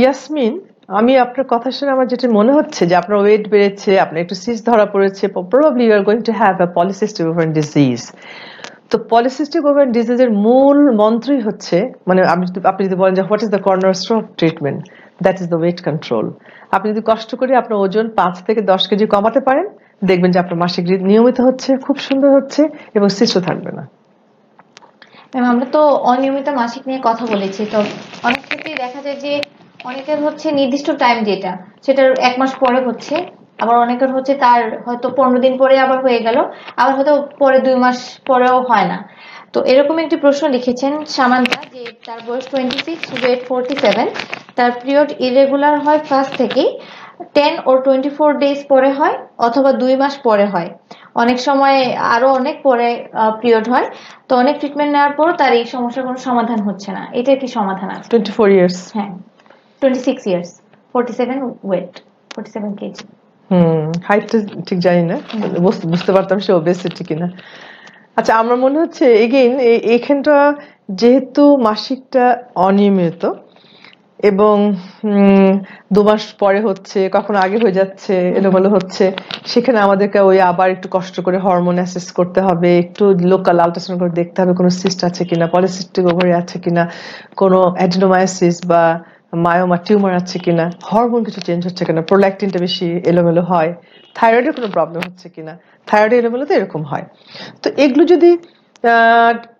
ইয়াসমিন আমি আপনার কথা শুনে আমার যেটা মনে হচ্ছে যে আপনার ওয়েট বেড়েছে আপনার একটু সিস ধরা পড়েছে probably you are going to have a polycystic ovarian disease তো পলিসিস্টিক ওভেন ডিজিজের মূল মন্ত্রই হচ্ছে মানে আপনি যদি বলেন যে what is the cornerstone treatment that is the weight control আপনি যদি কষ্ট করে আপনার ওজন পাঁচ থেকে দশ কেজি কমাতে পারেন দেখবেন যে আপনার মাসিক নিয়মিত হচ্ছে খুব সুন্দর হচ্ছে এবং শিশু থাকবে না আমরা তো অনিয়মিত মাসিক নিয়ে কথা বলেছি তো অনেক ক্ষেত্রেই দেখা যায় যে অনেকের হচ্ছে নির্দিষ্ট টাইম যেটা সেটার এক মাস পরে হচ্ছে আবার অনেকের হচ্ছে তার হয়তো পনেরো দিন পরে আবার হয়ে গেল আবার হয়তো পরে দুই মাস পরেও হয় না তো এরকম একটি প্রশ্ন লিখেছেন সামান্তা যে তার বয়স twenty six weight forty seven তার পিরিয়ড ইরেগুলার হয় ফার্স্ট থেকেই টেন ও টোয়েন্টি ফোর ডেজ পরে হয় অথবা দুই মাস পরে হয় অনেক সময় আরো অনেক পরে পিরিয়ড হয় তো অনেক ট্রিটমেন্ট নেওয়ার পর তার এই সমস্যার কোনো সমাধান হচ্ছে না এটা কি সমাধান আছে টোয়েন্টি ফোর ইয়ার্স হ্যাঁ twenty six years forty seven weight forty seven KG hmm হাইটটা ঠিক জানি না বুঝতে পারতাম সে ওবেসিটি কিনা আচ্ছা আমার মনে হচ্ছে এগেইন এখানটা যেহেতু মাসিকটা অনিয়মিত এবং দু মাস পরে হচ্ছে কখন আগে হয়ে যাচ্ছে এলোমেলো হচ্ছে সেখানে আমাদেরকে ওই আবার একটু কষ্ট করে হরমোন অ্যাসেস করতে হবে একটু লোকাল আলট্রাসাউন্ড করে দেখতে হবে কোনো সিস্ট আছে কিনা পলিসিস্টিক ওভারি আছে কিনা কোনো অ্যাডিনোমায়াসিস বা মায়োমার টিউমার আছে কিনা হরমোন কিছু চেঞ্জ হচ্ছে কিনা প্রোল্যাক্টিনটা বেশি এলোমেলো হয় থাইরয়েডের কোনো প্রবলেম হচ্ছে কিনা থাইরয়েড এলোমেলো তো এরকম হয় তো এগুলো যদি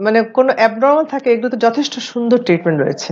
মানে কোনো অ্যাবনর্মাল থাকে এগুলোতে যথেষ্ট সুন্দর ট্রিটমেন্ট রয়েছে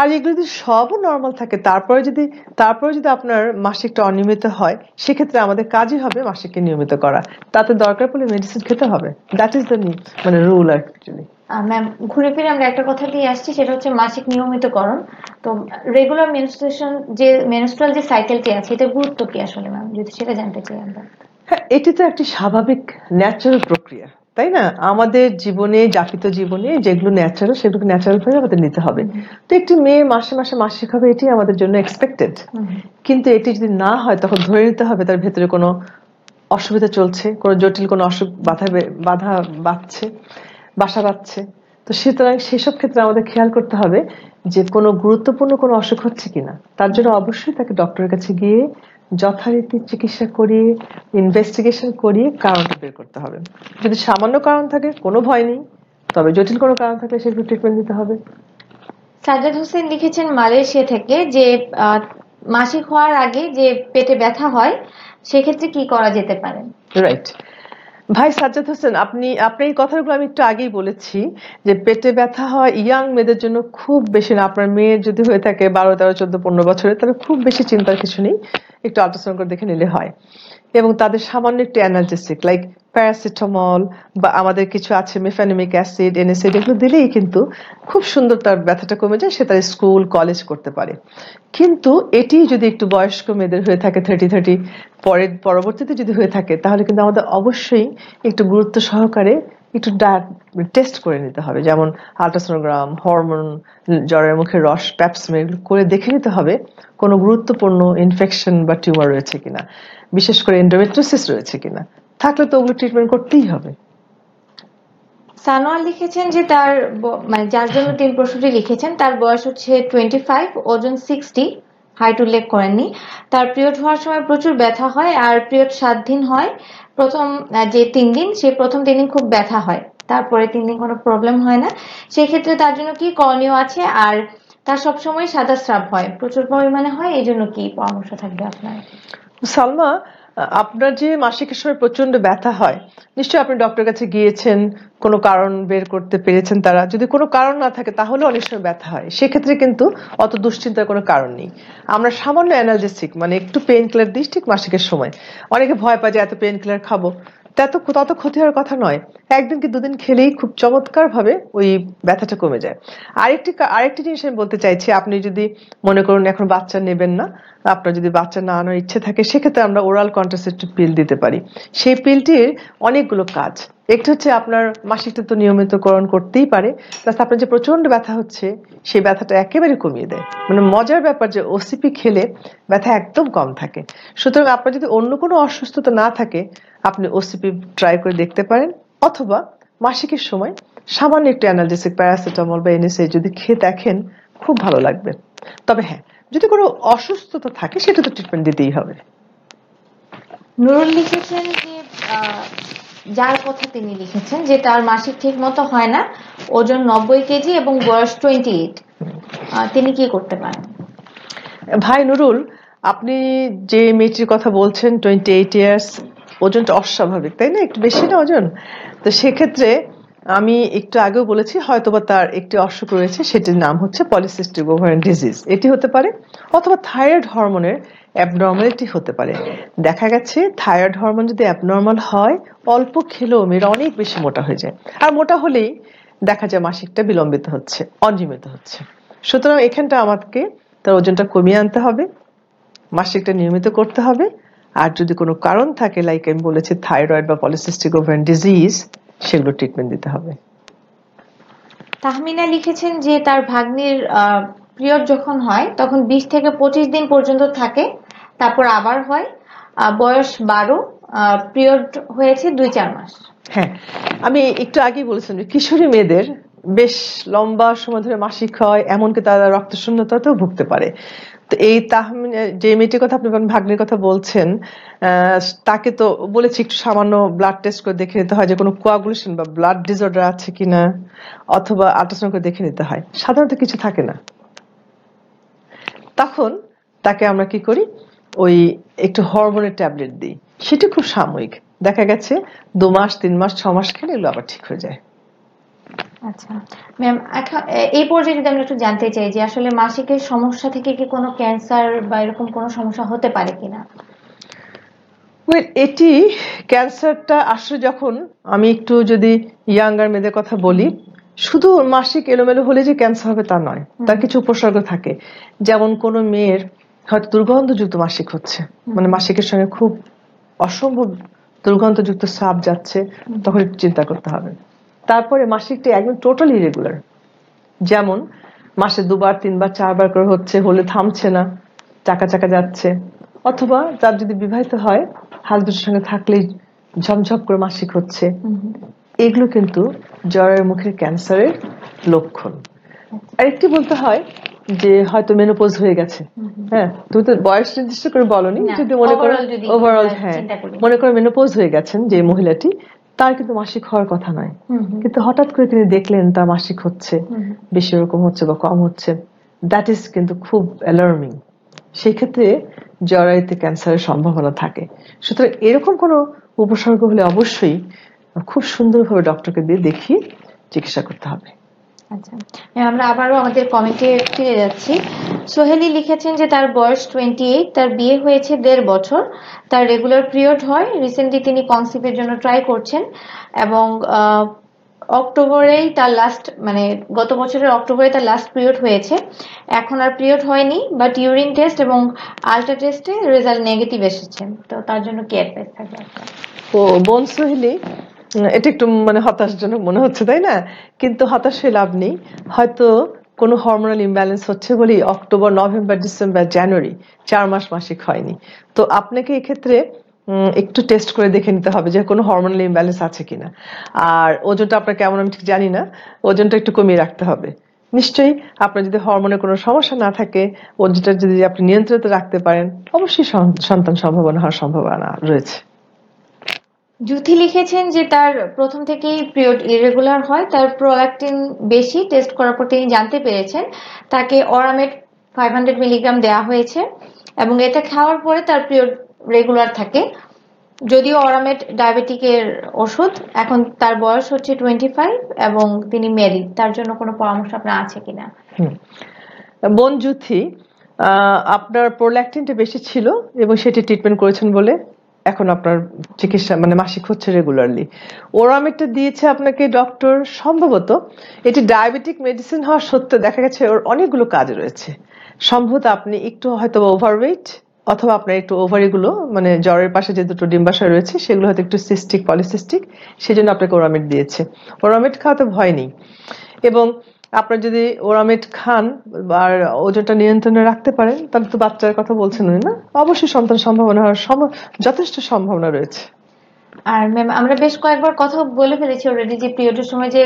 আর এগুলো যদি সবও নর্মাল থাকে তারপরে যদি তারপরে যদি আপনার মাসিকটা অনিয়মিত হয় সেক্ষেত্রে আমাদের কাজই হবে মাসিককে নিয়মিত করা তাতে দরকার পড়লে মেডিসিন খেতে হবে দ্যাট ইজ দ্য মানে রুল অ্যাকচুয়ালি ম্যাম ঘুরে ফিরে আমরা একটা কথা নিয়ে আসছি সেটা হচ্ছে মাসিক নিয়মিতকরণ তো রেগুলার মেনস্ট্রুয়েশন যে মেনস্ট্রুয়াল যে সাইকেলটি আছে এটা গুরুত্ব কি আসলে ম্যাম যদি সেটা জানতে চাই আমরা হ্যাঁ এটি তো একটি স্বাভাবিক ন্যাচারাল প্রক্রিয়া তাই না আমাদের জীবনে যাপিত জীবনে যেগুলো ন্যাচারাল সেগুলোকে ন্যাচারাল ভাবে আমাদের নিতে হবে তো একটি মেয়ে মাসে মাসে মাসিক হবে এটি আমাদের জন্য এক্সপেক্টেড কিন্তু এটি যদি না হয় তখন ধরে নিতে হবে তার ভেতরে কোনো অসুবিধা চলছে কোনো জটিল কোনো অসুখ বাধা বাধা বাঁধছে বাসা বাঁধছে তো সুতরাং সেসব ক্ষেত্রে আমাদের খেয়াল করতে হবে যে কোনো গুরুত্বপূর্ণ কোনো অসুখ হচ্ছে কিনা তার জন্য অবশ্যই তাকে ডক্টরের কাছে গিয়ে যথারীতি চিকিৎসা করিয়ে ইনভেস্টিগেশন করিয়ে কারণটা বের করতে হবে যদি সামান্য কারণ থাকে কোনো ভয় নেই তবে জটিল কোনো কারণ থাকলে সেগুলো ট্রিটমেন্ট নিতে হবে সাজাদ হোসেন লিখেছেন মালয়েশিয়া থেকে যে মাসিক হওয়ার আগে যে পেটে ব্যথা হয় সেক্ষেত্রে কি করা যেতে পারে রাইট ভাই সাজ্জাদ হোসেন আপনি আপনার এই কথাগুলো আমি একটু আগেই বলেছি যে পেটে ব্যথা হয় ইয়াং মেয়েদের জন্য খুব বেশি না আপনার মেয়ের যদি হয়ে থাকে বারো তেরো চোদ্দ পনেরো বছরে তাহলে খুব বেশি চিন্তার কিছু নেই একটু আল্ট্রাসাউন্ড করে দেখে নিলে হয় এবং তাদের সামান্য একটু অ্যানালজেসিক লাইক প্যারাসিটামল বা আমাদের কিছু আছে মেফানিমিক অ্যাসিড এনএসিড এগুলো দিলেই কিন্তু খুব সুন্দর তার ব্যথাটা কমে যায় সে তার স্কুল কলেজ করতে পারে কিন্তু এটি যদি একটু বয়স্ক মেয়েদের হয়ে থাকে থার্টি থার্টি পরের পরবর্তীতে যদি হয়ে থাকে তাহলে কিন্তু আমাদের অবশ্যই একটু গুরুত্ব সহকারে একটু টেস্ট করে নিতে হবে যেমন আল্ট্রাসোনোগ্রাম হরমোন জ্বরের মুখে রস প্যাপসম এগুলো করে দেখে নিতে হবে কোনো গুরুত্বপূর্ণ ইনফেকশন বা টিউমার রয়েছে কিনা বিশেষ করে এন্ডোমেট্রোসিস রয়েছে কিনা থাকলে তো ওগুলো ট্রিটমেন্ট করতেই হবে সানোয়ার লিখেছেন যে তার মানে যার জন্য তিনি প্রশ্নটি লিখেছেন তার বয়স হচ্ছে টোয়েন্টি ফাইভ ওজন সিক্সটি হাইট উল্লেখ করেননি তার পিরিয়ড হওয়ার সময় প্রচুর ব্যথা হয় আর পিরিয়ড সাত দিন হয় প্রথম যে তিন দিন সে প্রথম তিন দিন খুব ব্যথা হয় তারপরে তিন দিন কোনো প্রবলেম হয় না সেক্ষেত্রে তার জন্য কি করণীয় আছে আর তার সবসময় সাদা স্রাব হয় প্রচুর পরিমাণে হয় এই জন্য কি পরামর্শ থাকবে আপনার সালমা আপনার যে মাসিকের সময় প্রচন্ড ব্যথা হয় নিশ্চয়ই আপনি ডক্টর কাছে গিয়েছেন কোনো কারণ বের করতে পেরেছেন তারা যদি কোনো কারণ না থাকে তাহলে অনেক সময় ব্যথা হয় সেক্ষেত্রে কিন্তু অত দুশ্চিন্তার কোনো কারণ নেই আমরা সামান্য অ্যানালজেসিক মানে একটু পেন কিলার দিই ঠিক মাসিকের সময় অনেকে ভয় পায় যে এত পেন কিলার খাবো তত তত ক্ষতি হওয়ার কথা নয় একদিন কি দুদিন খেলেই খুব চমৎকারভাবে ওই ব্যথাটা কমে যায় আরেকটি আরেকটি জিনিস আমি বলতে চাইছি আপনি যদি মনে করুন এখন বাচ্চা নেবেন না আপনার যদি বাচ্চা না আনার ইচ্ছে থাকে সেক্ষেত্রে আমরা ওরাল কন্ট্রাসেপ্টিভ পিল দিতে পারি সেই পিলটির অনেকগুলো কাজ একটি হচ্ছে আপনার মাসিকটা তো নিয়মিতকরণ করতেই পারে প্লাস আপনার যে প্রচন্ড ব্যথা হচ্ছে সেই ব্যথাটা একেবারে কমিয়ে দেয় মানে মজার ব্যাপার যে ওসিপি খেলে ব্যথা একদম কম থাকে সুতরাং আপনার যদি অন্য কোনো অসুস্থতা না থাকে আপনি ওসিপি ট্রাই করে দেখতে পারেন অথবা মাসিকের সময় সামান্য একটু অ্যানালজেসিক প্যারাসিটামল বা এনএসএ যদি খেয়ে দেখেন খুব ভালো লাগবে তবে হ্যাঁ যদি কোনো অসুস্থতা থাকে সেটা তো ট্রিটমেন্ট দিতেই হবে নুরুল লিখেছেন যে যার কথা তিনি লিখেছেন যে তার মাসিক ঠিক মতো হয় না ওজন নব্বই কেজি এবং বয়স টোয়েন্টি এইট তিনি কি করতে পারেন ভাই নুরুল আপনি যে মেয়েটির কথা বলছেন টোয়েন্টি এইট ইয়ার্স ওজনটা অস্বাভাবিক তাই না একটু বেশি না ওজন তো সেক্ষেত্রে আমি একটু আগেও বলেছি হয়তো বা তার একটি অসুখ রয়েছে সেটির নাম হচ্ছে পলিসিস্টিক ওভারিয়ান ডিজিজ এটি হতে পারে অথবা থাইরয়েড হরমোনের অ্যাবনর্মালিটি হতে পারে দেখা গেছে থাইরয়েড হরমোন যদি অ্যাবনর্মাল হয় অল্প খেলেও মেয়েরা অনেক বেশি মোটা হয়ে যায় আর মোটা হলেই দেখা যায় মাসিকটা বিলম্বিত হচ্ছে অনিয়মিত হচ্ছে সুতরাং এখানটা আমাকে তার ওজনটা কমিয়ে আনতে হবে মাসিকটা নিয়মিত করতে হবে আর যদি কোনো কারণ থাকে লাইক আমি বলেছি থাইরয়েড বা পলিসিস্টিক ওভেন ডিজিজ সেগুলো ট্রিটমেন্ট দিতে হবে তাহমিনা লিখেছেন যে তার ভাগ্নির পিরিয়ড যখন হয় তখন বিশ থেকে পঁচিশ দিন পর্যন্ত থাকে তারপর আবার হয় বয়স বারো পিরিয়ড হয়েছে দুই চার মাস হ্যাঁ আমি একটু আগেই বলেছিলাম কিশোরী মেয়েদের বেশ লম্বা সময় ধরে মাসিক হয় এমনকি তারা রক্ত শূন্যতাতেও ভুগতে পারে তো এই তাহমিন যে মেয়েটির কথা আপনি ভাগ্নের কথা বলছেন তাকে তো বলেছি একটু সামান্য ব্লাড টেস্ট করে দেখে নিতে হয় যে কোনো কোয়াগুলেশন বা ব্লাড ডিসঅর্ডার আছে কিনা অথবা আল্ট্রাসাউন্ড করে দেখে নিতে হয় সাধারণত কিছু থাকে না তখন তাকে আমরা কি করি ওই একটু হরমোনের ট্যাবলেট দিই সেটা খুব সাময়িক দেখা গেছে দু মাস তিন মাস ছ মাস খেলে এগুলো আবার ঠিক হয়ে যায় আচ্ছা ম্যাম এখন এই পর্যায়ে যদি আমরা একটু জানতে চাই যে আসলে মাসিকের সমস্যা থেকে কি কোনো ক্যান্সার বা এরকম কোনো সমস্যা হতে পারে কিনা ওয়েল এটি ক্যান্সারটা আসলে যখন আমি একটু যদি ইয়াঙ্গার মেয়েদের কথা বলি শুধু মাসিক এলোমেলো হলে যে ক্যান্সার হবে তা নয় তার কিছু উপসর্গ থাকে যেমন কোনো মেয়ের হয়তো দুর্গন্ধযুক্ত মাসিক হচ্ছে মানে মাসিকের সঙ্গে খুব অসম্ভব দুর্গন্ধযুক্ত সাপ যাচ্ছে তখন একটু চিন্তা করতে হবে তারপরে মাসিকটা একদম টোটালি ইরেগুলার যেমন মাসে দুবার তিনবার চারবার করে হচ্ছে হলে থামছে না চাকা চাকা যাচ্ছে অথবা তার যদি বিবাহিত হয় হাজবেন্ডের সঙ্গে থাকলেই ঝমঝপ করে মাসিক হচ্ছে এগুলো কিন্তু জ্বরের মুখের ক্যান্সারের লক্ষণ আচ্ছা। আরেকটি বলতে হয় যে হয়তো মেনোপোজ হয়ে গেছে হ্যাঁ তুমি তো বয়স নির্দিষ্ট করে বলনি যদি মনে করো ওভারঅল হ্যাঁ, হ্যাঁ। মনে করো মেনোপোজ হয়ে গেছেন যে মহিলাটি তার কিন্তু মাসিক হওয়ার কথা নয় কিন্তু হঠাৎ করে তিনি দেখলেন তার মাসিক হচ্ছে বেশি রকম হচ্ছে বা কম হচ্ছে দ্যাট ইজ কিন্তু খুব অ্যালার্মিং সেই ক্ষেত্রে জরায়ুতে ক্যান্সারের সম্ভাবনা থাকে সুতরাং এরকম কোনো উপসর্গ হলে অবশ্যই খুব সুন্দরভাবে ডক্টরকে দিয়ে দেখিয়ে চিকিৎসা করতে হবে আচ্ছা আমরা আবারও আমাদের কমেন্টে ফিরে যাচ্ছি সোহেলি লিখেছেন যে তার বয়স টোয়েন্টি এইট তার বিয়ে হয়েছে দেড় বছর তার রেগুলার পিরিয়ড হয় রিসেন্টলি তিনি কনসিপের জন্য ট্রাই করছেন এবং অক্টোবরেই তার লাস্ট মানে গত বছরের অক্টোবরে তার লাস্ট পিরিয়ড হয়েছে এখন আর পিরিয়ড হয়নি বাট ইউরিন টেস্ট এবং আলট্রা টেস্টে রেজাল্ট নেগেটিভ এসেছে তো তার জন্য কি অ্যাডভাইস থাকবে ও বোন সোহেলি এটা একটু মানে হতাশজনক মনে হচ্ছে তাই না কিন্তু হতাশে লাভ নেই হয়তো কোনো হরমোনাল ইমব্যালেন্স হচ্ছে বলেই অক্টোবর নভেম্বর ডিসেম্বর জানুয়ারি চার মাস মাসিক হয়নি তো আপনাকে এক্ষেত্রে একটু টেস্ট করে দেখে নিতে হবে যে কোনো হরমোনাল ইমব্যালেন্স আছে কিনা আর ওজনটা আপনার কেমন আমি ঠিক জানি না ওজনটা একটু কমিয়ে রাখতে হবে নিশ্চয়ই আপনার যদি হরমোনে কোনো সমস্যা না থাকে ওজনটা যদি আপনি নিয়ন্ত্রিত রাখতে পারেন অবশ্যই সন্তান সম্ভাবনা হওয়ার সম্ভাবনা রয়েছে জুথি লিখেছেন যে তার প্রথম থেকেই পিরিয়ড ইরেগুলার হয় তার প্রোল্যাকটিন বেশি টেস্ট করার পর তিনি জানতে পেরেছেন তাকে অরামেট ফাইভ হান্ড্রেড মিলিগ্রাম দেওয়া হয়েছে এবং এটা খাওয়ার পরে তার পিরিয়ড রেগুলার থাকে যদিও অরামেট ডায়াবেটিকের ওষুধ এখন তার বয়স হচ্ছে টোয়েন্টি ফাইভ এবং তিনি ম্যারিড তার জন্য কোনো পরামর্শ আপনার আছে কিনা বোন জুথি আপনার প্রোল্যাকটিনটা বেশি ছিল এবং সেটি ট্রিটমেন্ট করেছেন বলে এখন আপনার চিকিৎসা মানে মাসিক হচ্ছে রেগুলারলি একটা দিয়েছে আপনাকে ডক্টর সম্ভবত এটি ডায়াবেটিক মেডিসিন হওয়া সত্ত্বে দেখা গেছে ওর অনেকগুলো কাজ রয়েছে সম্ভবত আপনি একটু হয়তো ওভারওয়েট অথবা আপনার একটু ওভারিগুলো মানে জ্বরের পাশে যে দুটো ডিম্বাশয় রয়েছে সেগুলো হয়তো একটু সিস্টিক পলিসিস্টিক সেজন্য আপনাকে ওরামেট দিয়েছে ওরামিট খাওয়াতে ভয় নেই এবং আপনার যদি ওরামেট খান আর ওজনটা নিয়ন্ত্রণে রাখতে পারেন তাহলে তো বাচ্চার কথা বলছেন না অবশ্যই সন্তান সম্ভাবনা হওয়ার যথেষ্ট সম্ভাবনা রয়েছে আর ম্যাম আমরা বেশ কয়েকবার কথা বলে ফেলেছি অলরেডি যে পিরিয়ডের সময় যে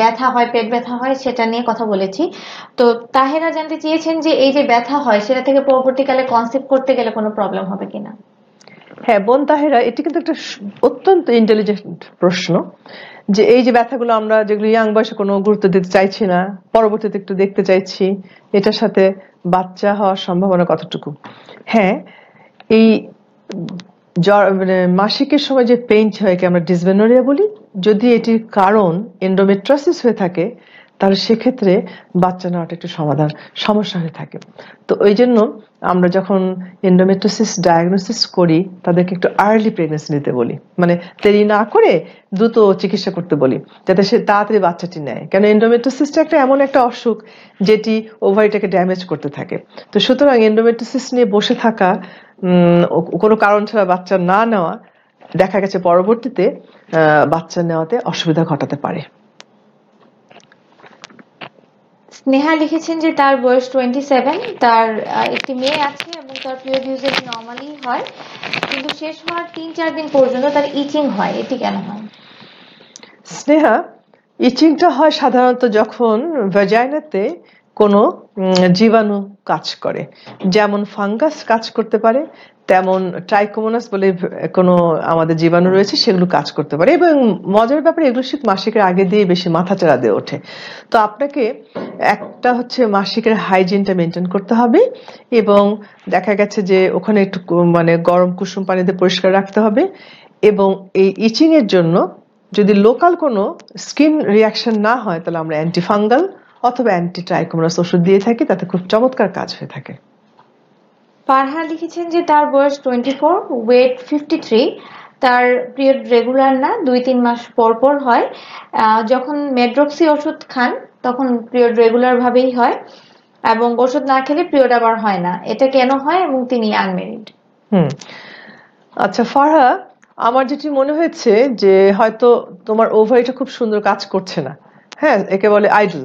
ব্যথা হয় পেট ব্যথা হয় সেটা নিয়ে কথা বলেছি তো তাহেরা জানতে চেয়েছেন যে এই যে ব্যথা হয় সেটা থেকে পরবর্তীকালে কনসেপ্ট করতে গেলে কোনো প্রবলেম হবে কিনা হ্যাঁ বোন তাহেরা এটি কিন্তু একটা অত্যন্ত ইন্টেলিজেন্ট প্রশ্ন যে এই যে ব্যথাগুলো আমরা যেগুলো ইয়াং বয়সে কোনো গুরুত্ব দিতে চাইছি না পরবর্তীতে একটু দেখতে চাইছি এটার সাথে বাচ্চা হওয়ার সম্ভাবনা কতটুকু হ্যাঁ এই জ্বর মানে মাসিকের সময় যে পেইন হয় আমরা ডিসবেনোরিয়া বলি যদি এটির কারণ এন্ডোমেট্রাসিস হয়ে থাকে তাহলে সেক্ষেত্রে বাচ্চা নেওয়াটা একটু সমাধান সমস্যা হয়ে থাকে তো ওই জন্য আমরা যখন এন্ডোমেট্রোসিস ডায়াগনোসিস করি তাদেরকে একটু আর্লি প্রেগনেন্সি নিতে বলি মানে দেরি না করে দ্রুত চিকিৎসা করতে বলি যাতে সে তাড়াতাড়ি বাচ্চাটি নেয় কেন এন্ডোমেট্রোসিসটা একটা এমন একটা অসুখ যেটি ওভারিটাকে ড্যামেজ করতে থাকে তো সুতরাং এন্ডোমেট্রোসিস নিয়ে বসে থাকা কোনো কারণ ছাড়া বাচ্চা না নেওয়া দেখা গেছে পরবর্তীতে বাচ্চা নেওয়াতে অসুবিধা ঘটাতে পারে নেহা লিখেছেন যে তার বয়স টোয়েন্টি সেভেন তার একটি মেয়ে আছে এবং তার প্রিয় ইউজেজ নর্মালি হয় কিন্তু শেষ হওয়ার তিন চার দিন পর্যন্ত তার ইচিং হয় এটি কেন হয় স্নেহা ইচিংটা হয় সাধারণত যখন ভেজাইনাতে কোনো জীবাণু কাজ করে যেমন ফাঙ্গাস কাজ করতে পারে তেমন ট্রাইকোমোনাস বলে কোনো আমাদের জীবাণু রয়েছে সেগুলো কাজ করতে পারে এবং মজার ব্যাপারে এগুলো শীত মাসিকের আগে দিয়ে বেশি মাথাচাড়া দিয়ে ওঠে তো আপনাকে একটা হচ্ছে মাসিকের হাইজিনটা মেনটেন করতে হবে এবং দেখা গেছে যে ওখানে একটু মানে গরম কুসুম পানিতে পরিষ্কার রাখতে হবে এবং এই ইচিংয়ের জন্য যদি লোকাল কোনো স্কিন রিয়াকশন না হয় তাহলে আমরা অ্যান্টিফাঙ্গাল অথবা অ্যান্টি ট্রাইকোমোনাস ওষুধ দিয়ে থাকি তাতে খুব চমৎকার কাজ হয়ে থাকে ফারহা লিখেছেন যে তার বয়স twenty four weight fifty three তার পিরিয়ড রেগুলার না দুই তিন মাস পর পর হয় যখন মেড্রক্সি ওষুধ খান তখন পিরিয়ড রেগুলারভাবেই হয় এবং ওষুধ না খেলে পিরিয়ড আবার হয় না এটা কেন হয় এবং তিনি আনমেরিড হম আচ্ছা ফারহা আমার যেটি মনে হয়েছে যে হয়তো তোমার ওভারিটা খুব সুন্দর কাজ করছে না হ্যাঁ একে বলে আইডল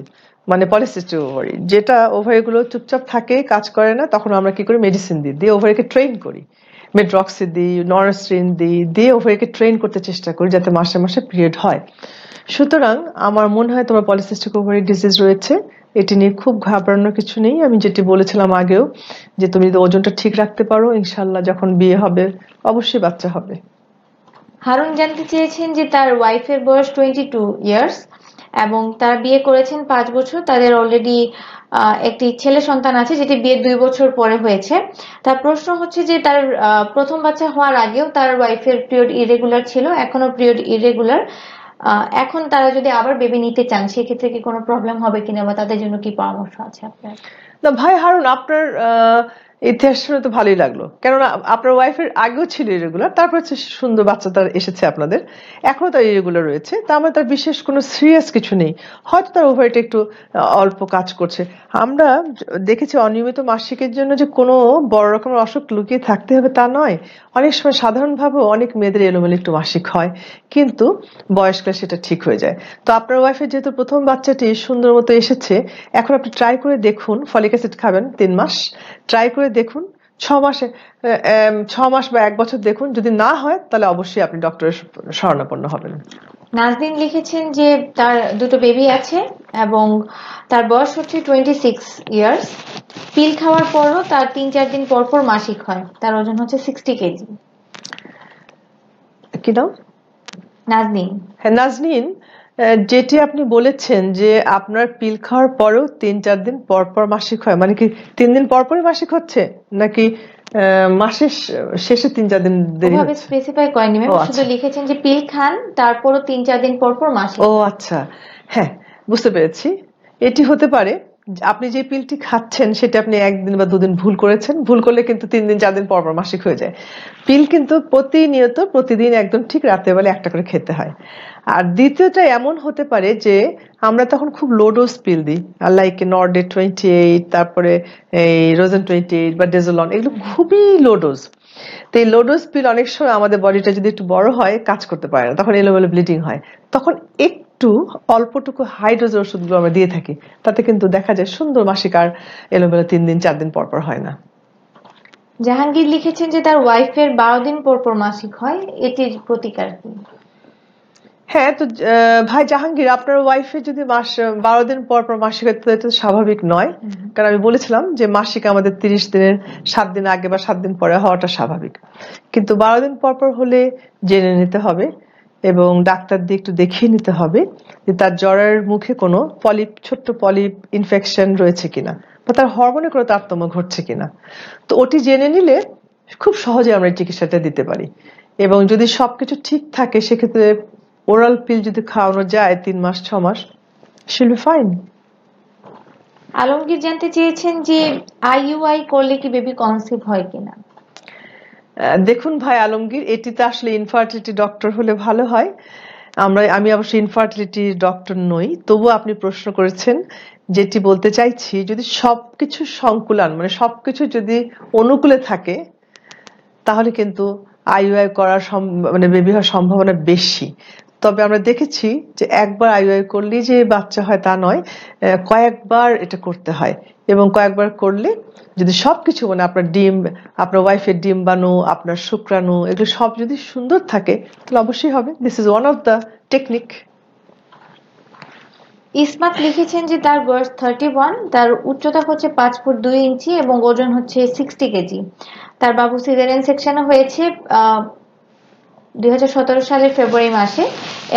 মানে পলিসিস্টিক ওভারি যেটা ওভারিগুলো চুপচাপ থাকে কাজ করে না তখন আমরা কি করি মেডিসিন দিই দিয়ে ওভারিকে ট্রেন করি মেড্রক্সি দিই নরস্ট্রিন দিই দিয়ে ওভারিকে ট্রেন করতে চেষ্টা করি যাতে মাসে মাসে পিরিয়ড হয় সুতরাং আমার মনে হয় তোমার পলিসিস্টিক ওভারি ডিজিজ রয়েছে এটি নিয়ে খুব ঘাবড়ানোর কিছু নেই আমি যেটি বলেছিলাম আগেও যে তুমি যদি ওজনটা ঠিক রাখতে পারো ইনশাল্লাহ যখন বিয়ে হবে অবশ্যই বাচ্চা হবে হারুন জানতে চেয়েছেন যে তার ওয়াইফের বয়স টোয়েন্টি টু ইয়ার্স এবং তারা বিয়ে করেছেন পাঁচ বছর তাদের অলরেডি একটি ছেলে সন্তান আছে যেটি বিয়ে দুই বছর পরে হয়েছে তার প্রশ্ন হচ্ছে যে তার প্রথম বাচ্চা হওয়ার আগেও তার ওয়াইফের পিরিয়ড ইরেগুলার ছিল এখনো পিরিয়ড ইরেগুলার এখন তারা যদি আবার বেবি নিতে চান সেক্ষেত্রে কি কোনো প্রবলেম হবে কিনা বা তাদের জন্য কি পরামর্শ আছে আপনার ভাই হারুন আপনার ইতিহাস শুনে তো ভালোই লাগলো কেননা আপনার ওয়াইফের আগেও ছিল ইরেগুলার তারপর হচ্ছে সুন্দর বাচ্চা তার এসেছে আপনাদের এখনও তার ইরেগুলার রয়েছে তার মানে তার বিশেষ কোনো সিরিয়াস কিছু নেই হয়তো তার ওভারটা একটু অল্প কাজ করছে আমরা দেখেছি অনিয়মিত মাসিকের জন্য যে কোনো বড় রকমের অসুখ লুকিয়ে থাকতে হবে তা নয় অনেক সময় সাধারণভাবেও অনেক মেয়েদের এলোমেলো একটু মাসিক হয় কিন্তু বয়সকালে সেটা ঠিক হয়ে যায় তো আপনার ওয়াইফের যেহেতু প্রথম বাচ্চাটি সুন্দর মতো এসেছে এখন আপনি ট্রাই করে দেখুন ফলিক অ্যাসিড খাবেন তিন মাস ট্রাই করে দেখুন ছ মাসে ছ মাস বা এক বছর দেখুন যদি না হয় তাহলে অবশ্যই আপনি ডক্টরের শরণাপন্ন হবেন নাজদিন লিখেছেন যে তার দুটো বেবি আছে এবং তার বয়স হচ্ছে টোয়েন্টি সিক্স ইয়ার্স পিল খাওয়ার পরও তার তিন চার দিন পর পর মাসিক হয় তার ওজন হচ্ছে সিক্সটি কেজি কি নাম নাজনিন হ্যাঁ নাজনিন যেটি আপনি বলেছেন যে, আপনার পিল খাওয়ার পরেও তিন চার দিন পর, মাসিক হয়। মানে কি তিন দিন পরপরই মাসিক হচ্ছে? নাকি মাসের শেষে দিন স্পেসিফাই করেনি ও শুধু আচ্ছা। লিখেছেন যে পিল খান, তারপরও দিন মাসিক ও আচ্ছা। হ্যাঁ, বুঝতে পেরেছি। এটি হতে পারে আপনি যে পিলটি খাচ্ছেন সেটা আপনি একদিন বা দুদিন ভুল করেছেন। ভুল করলে কিন্তু তিন দিন চার দিন পর, পর মাসিক হয়ে যায়। পিল কিন্তু প্রতিনিয়ত প্রতিদিন একদম ঠিক রাতের বেলা একটা করে খেতে হয়। আর দ্বিতীয়টা এমন হতে পারে যে আমরা তখন খুব লো ডোজ পিল দিই লাইক নর্ডে টোয়েন্টি এইট তারপরে এই রোজেন টোয়েন্টি এইট বা ডেজোলন এগুলো খুবই লো ডোজ তো এই লো ডোজ পিল অনেক সময় আমাদের বডিটা যদি একটু বড় হয় কাজ করতে পারে না তখন এলোমেলো ব্লিডিং হয় তখন একটু অল্পটুকু হাই ওষুধগুলো আমরা দিয়ে থাকি তাতে কিন্তু দেখা যায় সুন্দর মাসিক আর এলোমেলো তিন দিন চার দিন পরপর হয় না জাহাঙ্গীর লিখেছেন যে তার ওয়াইফের বারো দিন পরপর মাসিক হয় এটির প্রতিকার কি হ্যাঁ তো ভাই জাহাঙ্গীর আপনার ওয়াইফের যদি মাস বারো দিন পর পর মাসিক এটা স্বাভাবিক নয় কারণ আমি বলেছিলাম যে মাসিক আমাদের তিরিশ দিনের সাত দিন আগে বা সাত দিন পরে হওয়াটা স্বাভাবিক কিন্তু বারো দিন পর পর হলে জেনে নিতে হবে এবং ডাক্তার দিয়ে একটু দেখিয়ে নিতে হবে যে তার জ্বরের মুখে কোনো পলিপ ছোট্ট পলিপ ইনফেকশন রয়েছে কিনা বা তার হরমোনে কোনো তারতম্য ঘটছে কিনা তো ওটি জেনে নিলে খুব সহজে আমরা চিকিৎসাটা দিতে পারি এবং যদি সবকিছু ঠিক থাকে সেক্ষেত্রে ওরাল পিল যদি খাওয়ানো যায় তিন মাস ছ মাস শিল ফাইন আলমগীর জানতে চেয়েছেন যে আইইউআই করলে কি বেবি কনসিভ হয় কিনা দেখুন ভাই আলমগীর এটিতে আসলে ইনফার্টিলিটি ডক্টর হলে ভালো হয় আমরা আমি অবশ্য ইনফার্টিলিটি ডক্টর নই তবুও আপনি প্রশ্ন করেছেন যেটি বলতে চাইছি যদি কিছু সংকুলান মানে সবকিছু যদি অনুকূলে থাকে তাহলে কিন্তু আইওআই করার মানে বেবি হওয়ার সম্ভাবনা বেশি তবে আমরা দেখেছি যে একবার আইওআই করলেই যে বাচ্চা হয় তা নয় কয়েকবার এটা করতে হয় এবং কয়েকবার করলে যদি সব কিছু মানে আপনার ডিম আপনার ওয়াইফের ডিম বানো আপনার শুক্রাণু এগুলো সব যদি সুন্দর থাকে তাহলে অবশ্যই হবে this is one of the technique Ismat লিখেছেন যে তার বয়স থার্টি ওয়ান তার উচ্চতা হচ্ছে পাঁচ ফুট দুই ইঞ্চি এবং ওজন হচ্ছে সিক্সটি কেজি তার বাবু সিজারিয়ান সেকশনে হয়েছে দুই সালের ফেব্রুয়ারি মাসে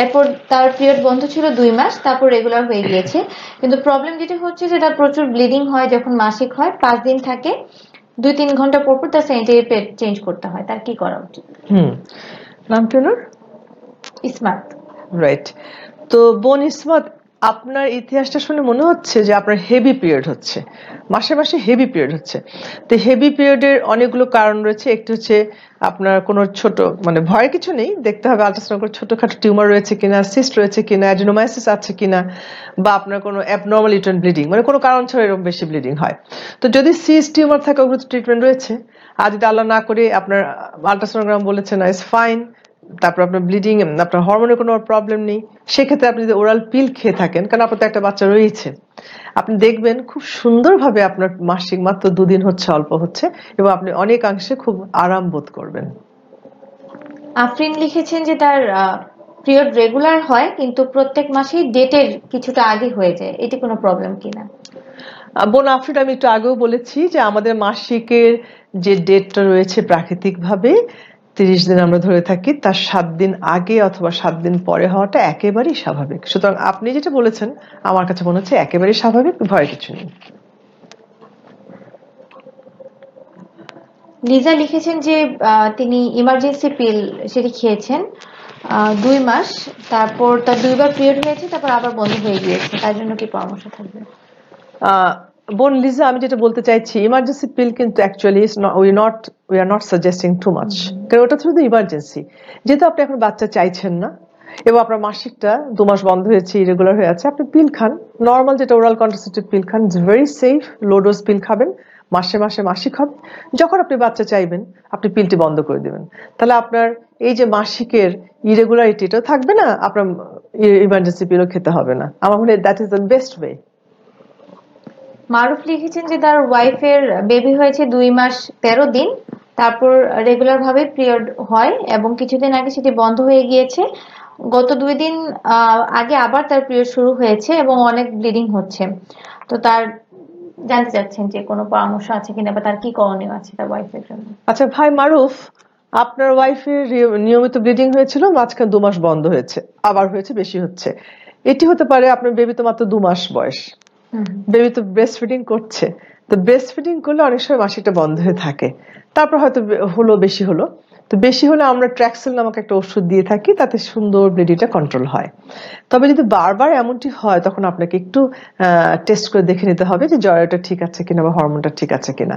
এরপর তার পিরিয়ড বন্ধ ছিল দুই মাস তারপর রেগুলার হয়ে গিয়েছে কিন্তু প্রবলেম যেটা হচ্ছে যে তার প্রচুর ব্লিডিং হয় যখন মাসিক হয় পাঁচ দিন থাকে দুই তিন ঘন্টা পর পর তার স্যানিটারি প্যাড চেঞ্জ করতে হয় তার কি করা উচিত হুম নাম কি ইসমাত রাইট তো বোন ইসমাত আপনার ইতিহাসটা শুনে মনে হচ্ছে যে আপনার হেভি পিরিয়ড হচ্ছে মাসে মাসে হেভি পিরিয়ড হচ্ছে তো হেভি পিরিয়ডের অনেকগুলো কারণ রয়েছে একটি হচ্ছে আপনার কোনো ছোট মানে ভয় কিছু নেই দেখতে হবে আল্ট্রাসাউন্ড করে ছোটোখাটো টিউমার রয়েছে কিনা সিস্ট রয়েছে কিনা অ্যাডিনোমাইসিস আছে কিনা বা আপনার কোনো অ্যাবনর্মাল ইউটার্ন ব্লিডিং মানে কোনো কারণ ছাড়া এরকম বেশি ব্লিডিং হয় তো যদি সিস্ট টিউমার থাকে ওগুলো ট্রিটমেন্ট রয়েছে আর যদি আল্লাহ না করে আপনার আল্ট্রাসাউন্ডগ্রাম বলেছে না ইস ফাইন তারপর আপনার ব্লিডিং আপনার হরমোনের কোনো প্রবলেম নেই সেক্ষেত্রে আপনি যদি ওরাল পিল খেয়ে থাকেন কারণ আপনার তো একটা বাচ্চা রয়েছে আপনি দেখবেন খুব সুন্দরভাবে আপনার মাসিক মাত্র দুদিন হচ্ছে অল্প হচ্ছে এবং আপনি অনেকাংশে খুব আরাম বোধ করবেন আফরিন লিখেছেন যে তার পিরিয়ড রেগুলার হয় কিন্তু প্রত্যেক মাসেই ডেটের কিছুটা আগে হয়ে যায় এটি কোনো প্রবলেম কিনা বোন আফরিন আমি একটু আগেও বলেছি যে আমাদের মাসিকের যে ডেটটা রয়েছে প্রাকৃতিকভাবে তিরিশ দিন আমরা ধরে থাকি তার সাত দিন আগে অথবা সাত দিন পরে হওয়াটা একেবারেই স্বাভাবিক সুতরাং আপনি যেটা বলেছেন আমার কাছে মনে হচ্ছে একেবারেই স্বাভাবিক ভয় কিছু নেই লিজা লিখেছেন যে তিনি ইমার্জেন্সি পিল সেটি খেয়েছেন দুই মাস তারপর তার দুইবার পিরিয়ড হয়েছে তারপর আবার বন্ধ হয়ে গিয়েছে তার জন্য কি পরামর্শ থাকবে বোন লিজা আমি যেটা বলতে চাইছি ইমার্জেন্সি পিল কিন্তু actually we not we are not suggesting too much কারণ ওটা থ্রু দ্য ইমার্জেন্সি যেহেতু আপনি এখন বাচ্চা চাইছেন না এবং আপনার মাসিকটা দু মাস বন্ধ হয়েছে ইরেগুলার হয়ে আছে আপনি পিল খান নর্মাল যেটা ওরাল কন্ট্রাসেপ্টিভ পিল খান it's very safe low pill খাবেন মাসে মাসে মাসিক হবে যখন আপনি বাচ্চা চাইবেন আপনি পিলটি বন্ধ করে দেবেন তাহলে আপনার এই যে মাসিকের এটাও থাকবে না আপনার ইমার্জেন্সি পিলও খেতে হবে না আমার মনে হয় that is the best way Maruf লিখেছেন যে তার ওয়াইফের বেবি হয়েছে দুই মাস তেরো দিন তারপর রেগুলার ভাবে পিরিয়ড হয় এবং কিছুদিন আগে সেটি বন্ধ হয়ে গিয়েছে গত দুই দিন আগে আবার তার পিরিয়ড শুরু হয়েছে এবং অনেক ব্লিডিং হচ্ছে তো তার জানতে চাচ্ছেন যে কোনো পরামর্শ আছে কিনা বা তার কি করণীয় আছে তার ওয়াইফের জন্য আচ্ছা ভাই মারুফ আপনার ওয়াইফের নিয়মিত ব্লিডিং হয়েছিল মাঝখানে দু মাস বন্ধ হয়েছে আবার হয়েছে বেশি হচ্ছে এটি হতে পারে আপনার বেবি তো মাত্র দু মাস বয়স বেবি তো ব্রেস্ট ফিডিং করছে তো ব্রেস্ট ফিডিং করলে অনেক সময় মাসিকটা বন্ধ হয়ে থাকে তারপর হয়তো হলো বেশি হলো তো বেশি হলে আমরা ট্র্যাক্সেল নামক একটা ওষুধ দিয়ে থাকি তাতে সুন্দর ব্লিডিংটা কন্ট্রোল হয় তবে যদি বারবার এমনটি হয় তখন আপনাকে একটু টেস্ট করে দেখে নিতে হবে যে জয়টা ঠিক আছে কিনা বা হরমোনটা ঠিক আছে কিনা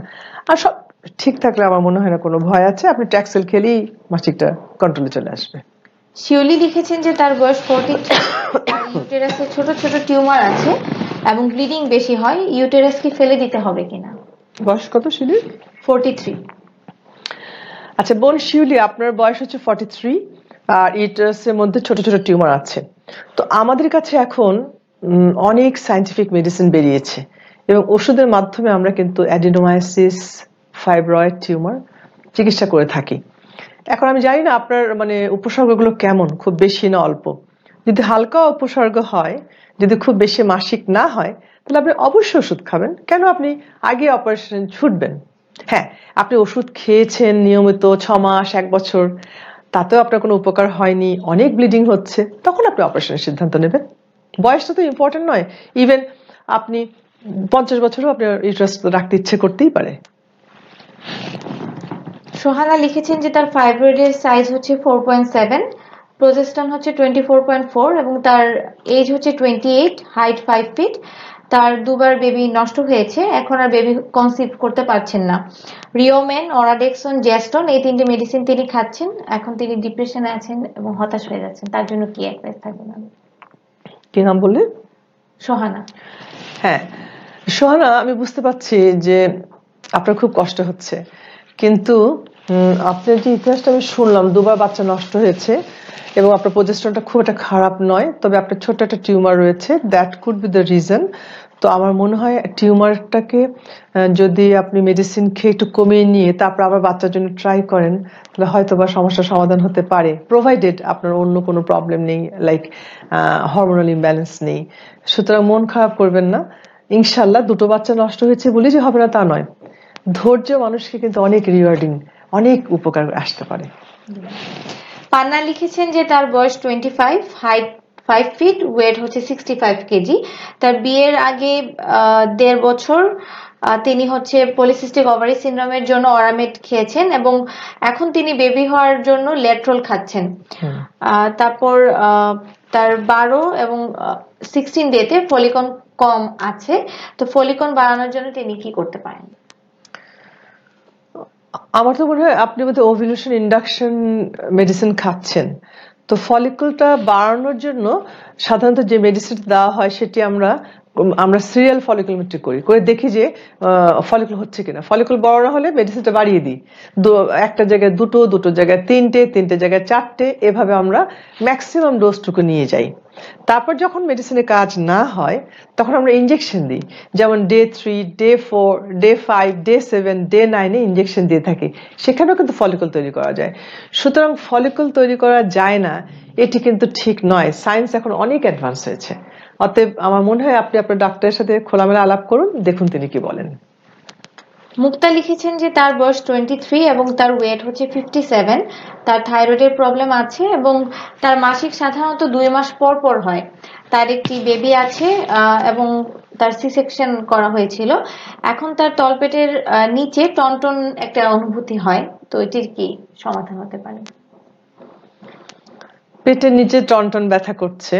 আর সব ঠিক থাকলে আমার মনে হয় না কোনো ভয় আছে আপনি ট্র্যাক্সেল খেলেই মাসিকটা কন্ট্রোলে চলে আসবে শিউলি লিখেছেন যে তার বয়স ফোরটি *coughs* ছোট ছোট টিউমার আছে এবং ব্লিডিং বেশি হয় ইউটেরাস কি ফেলে দিতে হবে কিনা বয়স কত শিউলি ফোরটি থ্রি আচ্ছা বোন শিউলি আপনার বয়স হচ্ছে ফর্টি থ্রি আর ইউটেরাসের মধ্যে ছোট ছোট টিউমার আছে তো আমাদের কাছে এখন অনেক সায়েন্টিফিক মেডিসিন বেরিয়েছে এবং ওষুধের মাধ্যমে আমরা কিন্তু অ্যাডিনোমাইসিস ফাইব্রয়েড টিউমার চিকিৎসা করে থাকি এখন আমি জানি না আপনার মানে উপসর্গগুলো কেমন খুব বেশি না অল্প যদি হালকা উপসর্গ হয় যদি খুব বেশি মাসিক না হয় তাহলে আপনি অবশ্যই ওষুধ খাবেন কেন আপনি আগে অপারেশন ছুটবেন হ্যাঁ আপনি ওষুধ খেয়েছেন নিয়মিত ছ মাস এক বছর তাতেও আপনার কোনো উপকার হয়নি অনেক ব্লিডিং হচ্ছে তখন আপনি অপারেশনের সিদ্ধান্ত নেবেন বয়সটা তো ইম্পর্টেন্ট নয় ইভেন আপনি পঞ্চাশ বছরও আপনার ইন্টারেস্ট রাখতে ইচ্ছে করতেই পারে সোহানা লিখেছেন যে তার ফাইব্রয়েডের সাইজ হচ্ছে ফোর পয়েন্ট সেভেন প্রজেস্টন হচ্ছে টোয়েন্টি এবং তার এজ হচ্ছে টোয়েন্টি হাইট ফাইভ ফিট তার দুবার বেবি নষ্ট হয়েছে এখন আর বেবি কনসিভ করতে পারছেন না রিওমেন অরাডেক্সন জ্যাস্টন এই তিনটি মেডিসিন তিনি খাচ্ছেন এখন তিনি ডিপ্রেশনে আছেন এবং হতাশ হয়ে যাচ্ছেন তার জন্য কি অ্যাডভাইস থাকবে না কি নাম বললে সোহানা হ্যাঁ সোহানা আমি বুঝতে পারছি যে আপনার খুব কষ্ট হচ্ছে কিন্তু আপনার যে ইতিহাসটা আমি শুনলাম দুবার বাচ্চা নষ্ট হয়েছে এবং আপনার প্রজেস্ট্রনটা খুব একটা খারাপ নয় তবে আপনার ছোট একটা টিউমার রয়েছে that could be the reason তো আমার মনে হয় টিউমারটাকে যদি আপনি মেডিসিন খেয়ে একটু কমিয়ে নিয়ে তারপর আবার বাচ্চার জন্য ট্রাই করেন তাহলে হয়তো বা সমস্যার সমাধান হতে পারে প্রোভাইডেড আপনার অন্য কোনো প্রবলেম নেই লাইক হরমোনাল ইমব্যালেন্স নেই সুতরাং মন খারাপ করবেন না ইনশাল্লাহ দুটো বাচ্চা নষ্ট হয়েছে বলি যে হবে না তা নয় ধৈর্য মানুষকে কিন্তু অনেক রিওয়ার্ডিং অনেক উপকার আসতে পারে পান্না লিখেছেন যে তার বয়স twenty five height five feet weight হচ্ছে সিক্সটি ফাইভ কেজি তার বিয়ের আগে দেড় বছর তিনি হচ্ছে পলিসিস্টিক ওভারি সিন্ড্রোমের জন্য অরামেট খেয়েছেন এবং এখন তিনি বেবি হওয়ার জন্য লেট্রোল খাচ্ছেন তারপর তার বারো এবং সিক্সটিন ডেতে ফলিকন কম আছে তো ফলিকন বাড়ানোর জন্য তিনি কি করতে পারেন আমার তো মনে হয় আপনি বোধহয় ওভিলিউশন ইন্ডাকশন মেডিসিন খাচ্ছেন তো ফলিকুলটা বাড়ানোর জন্য সাধারণত যে মেডিসিন দেওয়া হয় সেটি আমরা আমরা সিরিয়াল মেট্রিক করি করে দেখি যে ফলিকুল হচ্ছে কিনা ফলিকুল বড়রা হলে মেডিসিনটা বাড়িয়ে দিই একটা জায়গায় দুটো দুটো জায়গায় তিনটে তিনটে জায়গায় চারটে এভাবে আমরা ম্যাক্সিমাম ডোজটুকু নিয়ে যাই তারপর যখন মেডিসিনে কাজ না হয় তখন আমরা ইঞ্জেকশন দিই যেমন day three day four day five day seven day নাইনে ইঞ্জেকশন দিয়ে থাকি সেখানেও কিন্তু ফলিকল তৈরি করা যায় সুতরাং ফলিকল তৈরি করা যায় না এটি কিন্তু ঠিক নয় সায়েন্স এখন অনেক অ্যাডভান্স হয়েছে অতএব আমার মনে হয় আপনি আপনার ডাক্তারের সাথে খোলামেলা আলাপ করুন দেখুন তিনি কি বলেন মুক্তা লিখেছেন যে তার বয়স টোয়েন্টি থ্রি এবং তার ওয়েট হচ্ছে ফিফটি সেভেন তার থাইরয়েডের প্রবলেম আছে এবং তার মাসিক সাধারণত দুই মাস পর পর হয় তার একটি বেবি আছে এবং তার সি সেকশন করা হয়েছিল এখন তার তলপেটের নিচে টনটন একটা অনুভূতি হয় তো এটির কি সমাধান হতে পারে পেটের নিচে টনটন ব্যথা করছে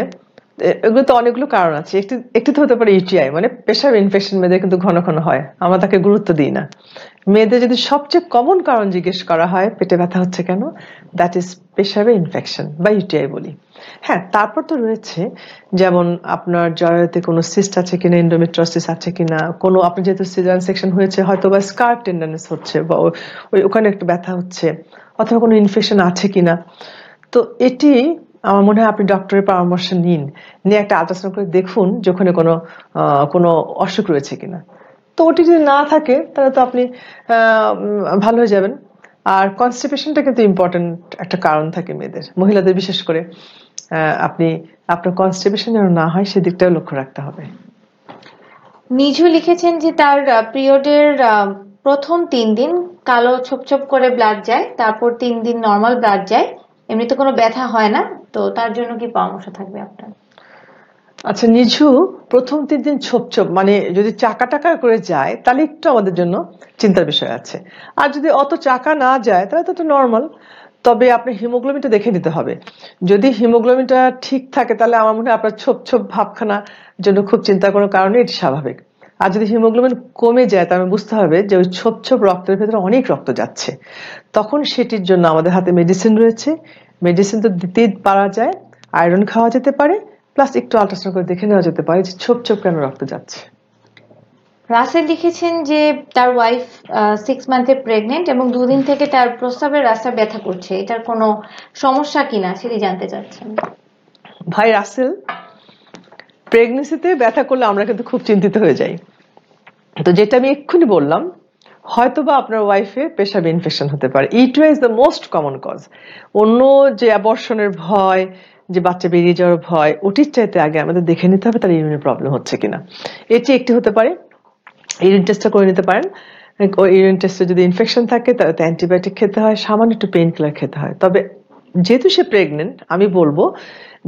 এগুলো তো অনেকগুলো কারণ আছে একটু একটু তো হতে পারে ইউটিআই মানে প্রেশার ইনফেকশন মেয়েদের কিন্তু ঘন ঘন হয় আমরা তাকে গুরুত্ব দিই না মেয়েদের যদি সবচেয়ে কমন কারণ জিজ্ঞেস করা হয় পেটে ব্যথা হচ্ছে কেন দ্যাট ইজ প্রেশারে ইনফেকশন বা ইউটিআই বলি হ্যাঁ তারপর তো রয়েছে যেমন আপনার জয়তে কোনো সিস্ট আছে কিনা এন্ডোমেট্রোসিস আছে কিনা কোনো আপনি যেহেতু সিজার সেকশন হয়েছে হয়তো বা স্কার টেন্ডারনেস হচ্ছে বা ওই ওখানে একটু ব্যথা হচ্ছে অথবা কোনো ইনফেকশন আছে কিনা তো এটি আমার মনে হয় আপনি ডক্টরের পরামর্শ নিন নিয়ে একটা আলট্রাসাউন্ড করে দেখুন যে ওখানে কোনো কোনো অসুখ রয়েছে কিনা তো ওটি যদি না থাকে তাহলে তো আপনি ভালো হয়ে যাবেন আর কনস্টিপেশনটা কিন্তু ইম্পর্টেন্ট একটা কারণ থাকে মেয়েদের মহিলাদের বিশেষ করে আপনি আপনার কনস্টিপেশন যেন না হয় সেদিকটাও লক্ষ্য রাখতে হবে নিজু লিখেছেন যে তার পিরিয়ডের প্রথম তিন দিন কালো ছোপ ছোপ করে ব্লাড যায় তারপর তিন দিন নর্মাল ব্লাড যায় এমনিতে কোনো ব্যথা হয় না তো তার জন্য কি পরামর্শ থাকবে আপনার আচ্ছা নিঝু প্রথম তিন দিন ছোপ ছোপ মানে যদি চাকা টাকা করে যায় তাহলে একটু আমাদের জন্য চিন্তার বিষয় আছে আর যদি অত চাকা না যায় তাহলে তো একটু নর্মাল তবে আপনি হিমোগ্লোবিনটা দেখে নিতে হবে যদি হিমোগ্লোবিনটা ঠিক থাকে তাহলে আমার মনে হয় আপনার ছোপ ছোপ ভাবখানা জন্য খুব চিন্তা করার কারণে এটি স্বাভাবিক আর যদি হিমোগ্লোবিন কমে যায় তাহলে বুঝতে হবে যে ওই ছোপ ছোপ রক্তের ভেতরে অনেক রক্ত যাচ্ছে তখন সেটির জন্য আমাদের হাতে মেডিসিন রয়েছে মেডিসিন তো দিতেই পারা যায় আয়রন খাওয়া যেতে পারে প্লাস একটু আল্ট্রাসাউন্ড করে দেখে নেওয়া যেতে পারে যে ছোপ ছোপ কেন রক্ত যাচ্ছে রাসেল লিখেছেন যে তার ওয়াইফ সিক্স মান্থে প্রেগনেন্ট এবং দুদিন থেকে তার প্রস্তাবের রাস্তা ব্যথা করছে এটার কোনো সমস্যা কিনা সেটি জানতে চাচ্ছেন ভাই রাসেল প্রেগনেন্সিতে ব্যথা করলে আমরা কিন্তু খুব চিন্তিত হয়ে যাই তো যেটা আমি এক্ষুনি বললাম হয়তোবা আপনার ওয়াইফে পেশাবে ইনফেকশন হতে পারে ইটুয়া is the most common cause অন্য যে অ্যাবর্শনের ভয় যে বাচ্চা বেরিয়ে যাওয়ার ভয় ওটির চাইতে আগে আমাদের দেখে নিতে হবে তার ইউরিনের প্রবলেম হচ্ছে কিনা এটি একটি হতে পারে ইউরিন টেস্টটা করে নিতে পারেন ইউরিন টেস্টে যদি ইনফেকশন থাকে তাহলে অ্যান্টিবায়োটিক খেতে হয় সামান্য একটু পেন কিলার খেতে হয় তবে যেহেতু সে প্রেগনেন্ট আমি বলবো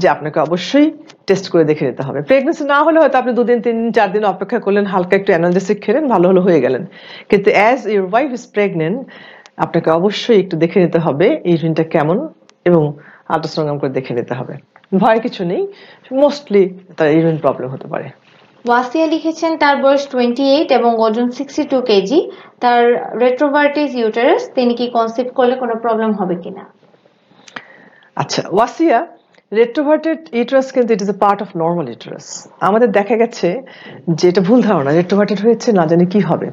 যে আপনাকে অবশ্যই টেস্ট করে দেখে নিতে হবে প্রেগনেন্সি না হলে হয়তো আপনি দুদিন তিন চার দিন অপেক্ষা করলেন হালকা একটু অ্যানালজেসিক খেলেন ভালো হলো হয়ে গেলেন কিন্তু as your wife is pregnant আপনাকে অবশ্যই একটু দেখে নিতে হবে ইউরিনটা কেমন এবং আল্ট্রাসাউন্ড করে দেখে নিতে হবে ভয় কিছু নেই মোস্টলি তার ইউরিন প্রবলেম হতে পারে ওয়াসিয়া লিখেছেন তার বয়স টোয়েন্টি এইট এবং ওজন সিক্সটি টু কেজি তার রেট্রোভার্টিস ইউটারাস তিনি কি কনসিভ করলে কোনো প্রবলেম হবে কিনা আচ্ছা ওয়াসিয়া রেট্রোভার্টেড ইউটারাস কিন্তু it is a part of normal uterus আমাদের দেখা গেছে যে এটা ভুল ধারণা রেট্রোভার্টেড হয়েছে না জানি কি হবে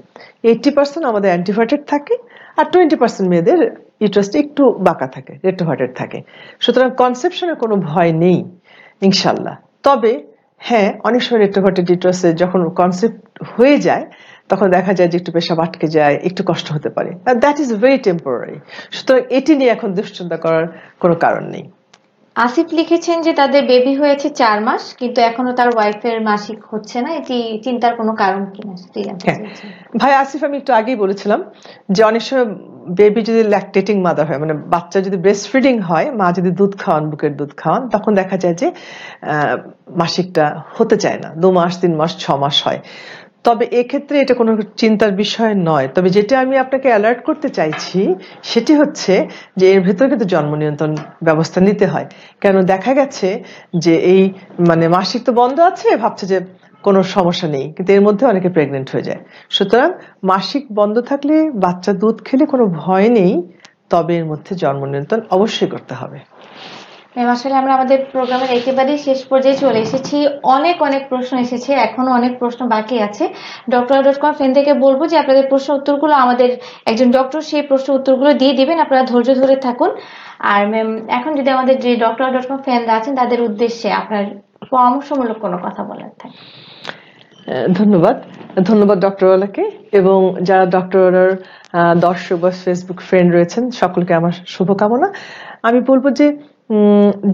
এইটটি পার্সেন্ট আমাদের অ্যান্টিভার্টেড থাকে আর টোয়েন্টি পার্সেন্ট মেয়েদের ইউটারাসটি একটু বাঁকা থাকে রেট্রোভার্টেড থাকে সুতরাং কনসেপশনের কোনো ভয় নেই ইনশাল্লাহ তবে হ্যাঁ অনেক সময় রেট্রোভার্টেড ইউটারাসে যখন কনসেপ্ট হয়ে যায় তখন দেখা যায় যে একটু পেশাব আটকে যায় একটু কষ্ট হতে পারে দ্যাট ইজ ভেরি টেম্পোরারি সুতরাং এটি নিয়ে এখন দুশ্চিন্তা করার কোনো কারণ নেই আসিফ লিখেছেন যে তাদের বেবি হয়েছে চার মাস কিন্তু এখনো তার ওয়াইফের মাসিক হচ্ছে না এটি চিন্তার কোনো কারণ কিনা হ্যাঁ। ভাই আসিফ আমি একটু আগেই বলেছিলাম যে অনেক বেবি যদি ল্যাকটেটিং মাদার হয় মানে বাচ্চা যদি ব্রেস্ট ফিডিং হয় মা যদি দুধ খাওয়ান বুকের দুধ খাওয়ান তখন দেখা যায় যে মাসিকটা হতে চায় না দু মাস তিন মাস ছ মাস হয় তবে এক্ষেত্রে এটা কোনো চিন্তার বিষয় নয় তবে যেটা আমি আপনাকে অ্যালার্ট করতে চাইছি সেটি হচ্ছে যে এর ভেতরে কিন্তু জন্ম নিয়ন্ত্রণ ব্যবস্থা নিতে হয় কেন দেখা গেছে যে এই মানে মাসিক তো বন্ধ আছে ভাবছে যে কোনো সমস্যা নেই কিন্তু এর মধ্যে অনেকে প্রেগনেন্ট হয়ে যায় সুতরাং মাসিক বন্ধ থাকলে বাচ্চা দুধ খেলে কোনো ভয় নেই তবে এর মধ্যে জন্ম নিয়ন্ত্রণ অবশ্যই করতে হবে আসলে আমরা আমাদের প্রোগ্রামের একেবারেই শেষ পর্যায়ে চলে এসেছি অনেক অনেক প্রশ্ন এসেছে এখনো অনেক প্রশ্ন বাকি আছে ডক্টর ডট কম ফেন থেকে বলবো যে আপনাদের প্রশ্ন উত্তরগুলো আমাদের একজন ডক্টর সেই প্রশ্ন উত্তরগুলো দিয়ে দিবেন আপনারা ধৈর্য ধরে থাকুন আর ম্যাম এখন যদি আমাদের যে ডক্টর ডট কম ফ্যানরা আছেন তাদের উদ্দেশ্যে আপনার পরামর্শমূলক কোনো কথা বলার থাকে ধন্যবাদ ধন্যবাদ ডক্টর ওয়ালাকে এবং যারা ডক্টর ওয়ালার দর্শক বা ফেসবুক ফ্রেন্ড রয়েছেন সকলকে আমার শুভকামনা আমি বলবো যে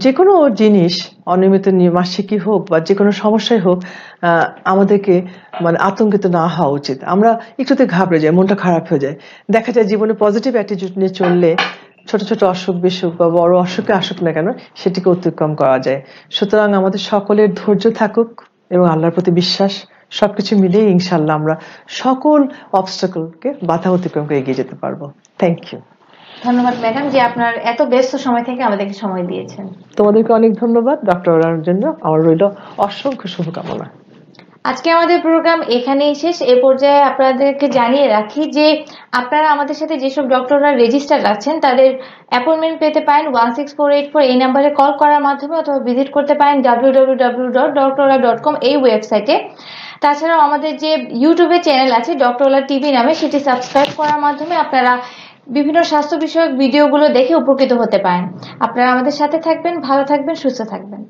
যে কোনো জিনিস অনিয়মিত মাসিকই হোক বা যে কোনো সমস্যাই হোক আমাদেরকে মানে আতঙ্কিত না হওয়া উচিত আমরা একটুতে ঘাবড়ে যাই মনটা খারাপ হয়ে যায় দেখা যায় জীবনে পজিটিভ অ্যাটিটিউড নিয়ে চললে ছোট ছোট অসুখ বিসুখ বা বড় অসুখে আসুক না কেন সেটিকে অতিক্রম করা যায় সুতরাং আমাদের সকলের ধৈর্য থাকুক এবং আল্লাহর প্রতি বিশ্বাস সবকিছু মিলিয়ে ইনশাল্লাহ আমরা সকল অবস্টাকলকে বাধা অতিক্রম করে এগিয়ে যেতে পারবো থ্যাংক ইউ ধন্যবাদ ম্যাডাম যে আপনার এত ব্যস্ত সময় থেকে আমাদেরকে সময় দিয়েছেন তোমাদেরকে অনেক ধন্যবাদ ডক্টর ওরার জন্য আমার রইল অসংখ্য শুভকামনা আজকে আমাদের প্রোগ্রাম এখানেই শেষ এ পর্যায়ে আপনাদেরকে জানিয়ে রাখি যে আপনারা আমাদের সাথে যেসব ডক্টররা রেজিস্টার আছেন তাদের অ্যাপয়েন্টমেন্ট পেতে পারেন one six four eight four এই নাম্বারে কল করার মাধ্যমে অথবা ভিজিট করতে পারেন W W W dot Doctorola dot com এই ওয়েবসাইটে তাছাড়াও আমাদের যে ইউটিউবে চ্যানেল আছে ডক্টরলা টিভি নামে সেটি সাবস্ক্রাইব করার মাধ্যমে আপনারা বিভিন্ন স্বাস্থ্য বিষয়ক ভিডিওগুলো দেখে উপকৃত হতে পারেন আপনারা আমাদের সাথে থাকবেন ভালো থাকবেন সুস্থ থাকবেন